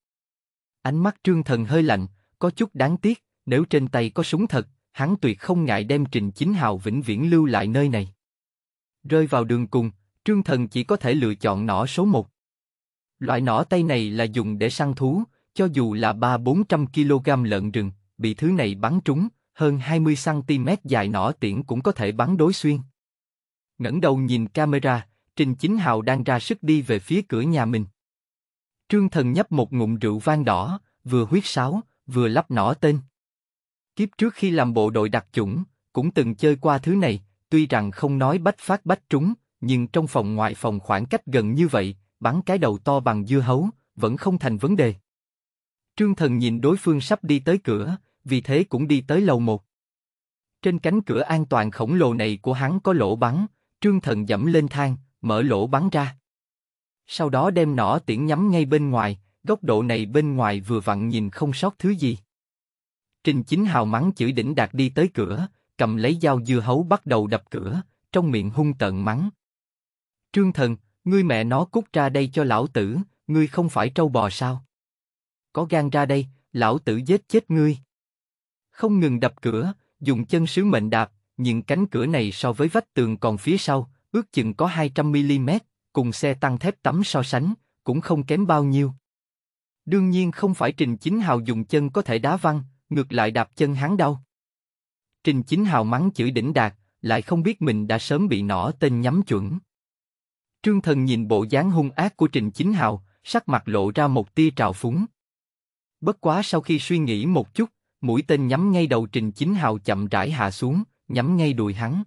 Ánh mắt Trương Thần hơi lạnh, có chút đáng tiếc, nếu trên tay có súng thật, hắn tuyệt không ngại đem Trình Chính Hào vĩnh viễn lưu lại nơi này. Rơi vào đường cùng, Trương Thần chỉ có thể lựa chọn nỏ số một. Loại nỏ tay này là dùng để săn thú, cho dù là 3-400 kg lợn rừng, bị thứ này bắn trúng, hơn 20cm dài nỏ tiễn cũng có thể bắn đối xuyên. ngẩng đầu nhìn camera, Trình Chính Hào đang ra sức đi về phía cửa nhà mình. Trương Thần nhấp một ngụm rượu vang đỏ, vừa huyết sáo, vừa lắp nỏ tên. Kiếp trước khi làm bộ đội đặc chủng, cũng từng chơi qua thứ này, tuy rằng không nói bách phát bách trúng, nhưng trong phòng ngoài phòng khoảng cách gần như vậy, bắn cái đầu to bằng dưa hấu, vẫn không thành vấn đề. Trương Thần nhìn đối phương sắp đi tới cửa, vì thế cũng đi tới lầu một. Trên cánh cửa an toàn khổng lồ này của hắn có lỗ bắn, Trương Thần dẫm lên thang, mở lỗ bắn ra. Sau đó đem nỏ tiễn nhắm ngay bên ngoài, góc độ này bên ngoài vừa vặn nhìn không sót thứ gì. Trình Chính Hào mắng chửi đỉnh đạt đi tới cửa, cầm lấy dao dưa hấu bắt đầu đập cửa, trong miệng hung tợn mắng. Trương Thần, ngươi mẹ nó cút ra đây cho lão tử, ngươi không phải trâu bò sao? Có gan ra đây, lão tử giết chết ngươi. Không ngừng đập cửa, dùng chân sứ mệnh đạp, nhưng cánh cửa này so với vách tường còn phía sau, ước chừng có 200mm, cùng xe tăng thép tắm so sánh, cũng không kém bao nhiêu. Đương nhiên không phải Trình Chính Hào dùng chân có thể đá văng, ngược lại đạp chân hắn đau. Trình Chính Hào mắng chửi đỉnh đạt, lại không biết mình đã sớm bị nỏ tên nhắm chuẩn. Trương Thần nhìn bộ dáng hung ác của Trình Chính Hào, sắc mặt lộ ra một tia trào phúng. Bất quá sau khi suy nghĩ một chút, mũi tên nhắm ngay đầu Trình Chính Hào chậm rãi hạ xuống, nhắm ngay đùi hắn.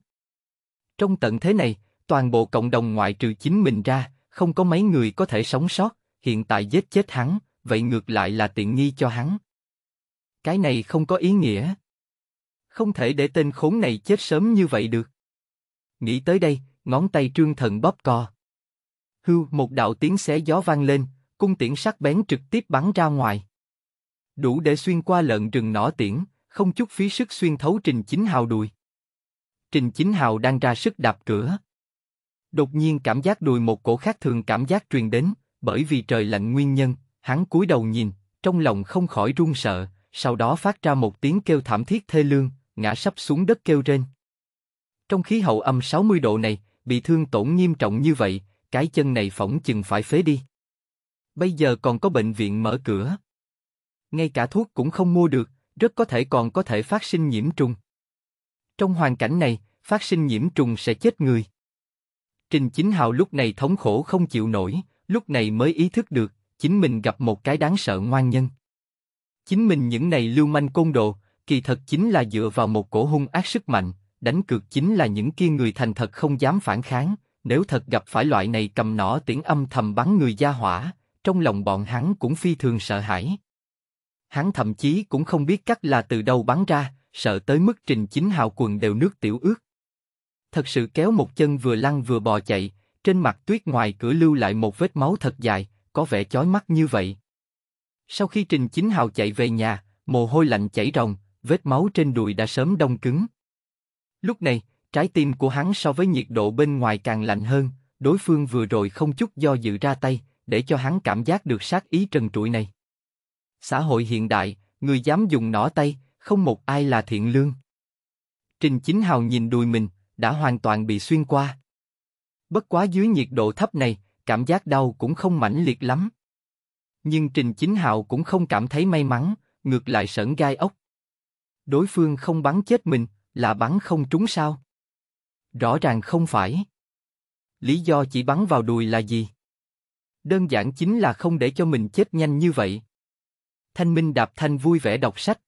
Trong tận thế này, toàn bộ cộng đồng ngoại trừ chính mình ra, không có mấy người có thể sống sót, hiện tại giết chết hắn, vậy ngược lại là tiện nghi cho hắn. Cái này không có ý nghĩa. Không thể để tên khốn này chết sớm như vậy được. Nghĩ tới đây, ngón tay trương thần bóp co. Hưu một đạo tiếng xé gió vang lên, cung tiễn sắc bén trực tiếp bắn ra ngoài. Đủ để xuyên qua lợn rừng nỏ tiễn, không chút phí sức xuyên thấu Trình Chính Hào đùi. Trình Chính Hào đang ra sức đạp cửa. Đột nhiên cảm giác đùi một cổ khác thường cảm giác truyền đến, bởi vì trời lạnh nguyên nhân, hắn cúi đầu nhìn, trong lòng không khỏi run sợ, sau đó phát ra một tiếng kêu thảm thiết thê lương, ngã sắp xuống đất kêu rên. Trong khí hậu âm 60 độ này, bị thương tổn nghiêm trọng như vậy, cái chân này phỏng chừng phải phế đi. Bây giờ còn có bệnh viện mở cửa. Ngay cả thuốc cũng không mua được, rất có thể còn có thể phát sinh nhiễm trùng. Trong hoàn cảnh này, phát sinh nhiễm trùng sẽ chết người. Trình Chính Hào lúc này thống khổ không chịu nổi, lúc này mới ý thức được, chính mình gặp một cái đáng sợ ngoan nhân. Chính mình những này lưu manh côn đồ, kỳ thật chính là dựa vào một cổ hung ác sức mạnh, đánh cược chính là những kia người thành thật không dám phản kháng, nếu thật gặp phải loại này cầm nỏ tiếng âm thầm bắn người gia hỏa, trong lòng bọn hắn cũng phi thường sợ hãi. Hắn thậm chí cũng không biết cách là từ đâu bắn ra, sợ tới mức trình chính hào quần đều nước tiểu ướt. Thật sự kéo một chân vừa lăn vừa bò chạy, trên mặt tuyết ngoài cửa lưu lại một vết máu thật dài, có vẻ chói mắt như vậy. Sau khi Trình Chính Hào chạy về nhà, mồ hôi lạnh chảy ròng, vết máu trên đùi đã sớm đông cứng. Lúc này, trái tim của hắn so với nhiệt độ bên ngoài càng lạnh hơn, đối phương vừa rồi không chút do dự ra tay, để cho hắn cảm giác được sát ý trần trụi này. Xã hội hiện đại, người dám dùng nỏ tay, không một ai là thiện lương. Trình Chính Hào nhìn đùi mình, đã hoàn toàn bị xuyên qua. Bất quá dưới nhiệt độ thấp này, cảm giác đau cũng không mãnh liệt lắm nhưng Trình Chính Hạo cũng không cảm thấy may mắn, ngược lại sởn gai ốc. Đối phương không bắn chết mình, là bắn không trúng sao? Rõ ràng không phải. Lý do chỉ bắn vào đùi là gì? Đơn giản chính là không để cho mình chết nhanh như vậy. Thanh Minh Đạp Thanh vui vẻ đọc sách.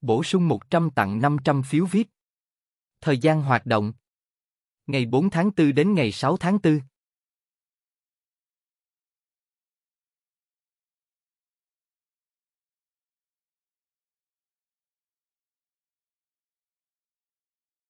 Bổ sung 100 tặng 500 phiếu viết. Thời gian hoạt động Ngày 4 tháng 4 đến ngày 6 tháng 4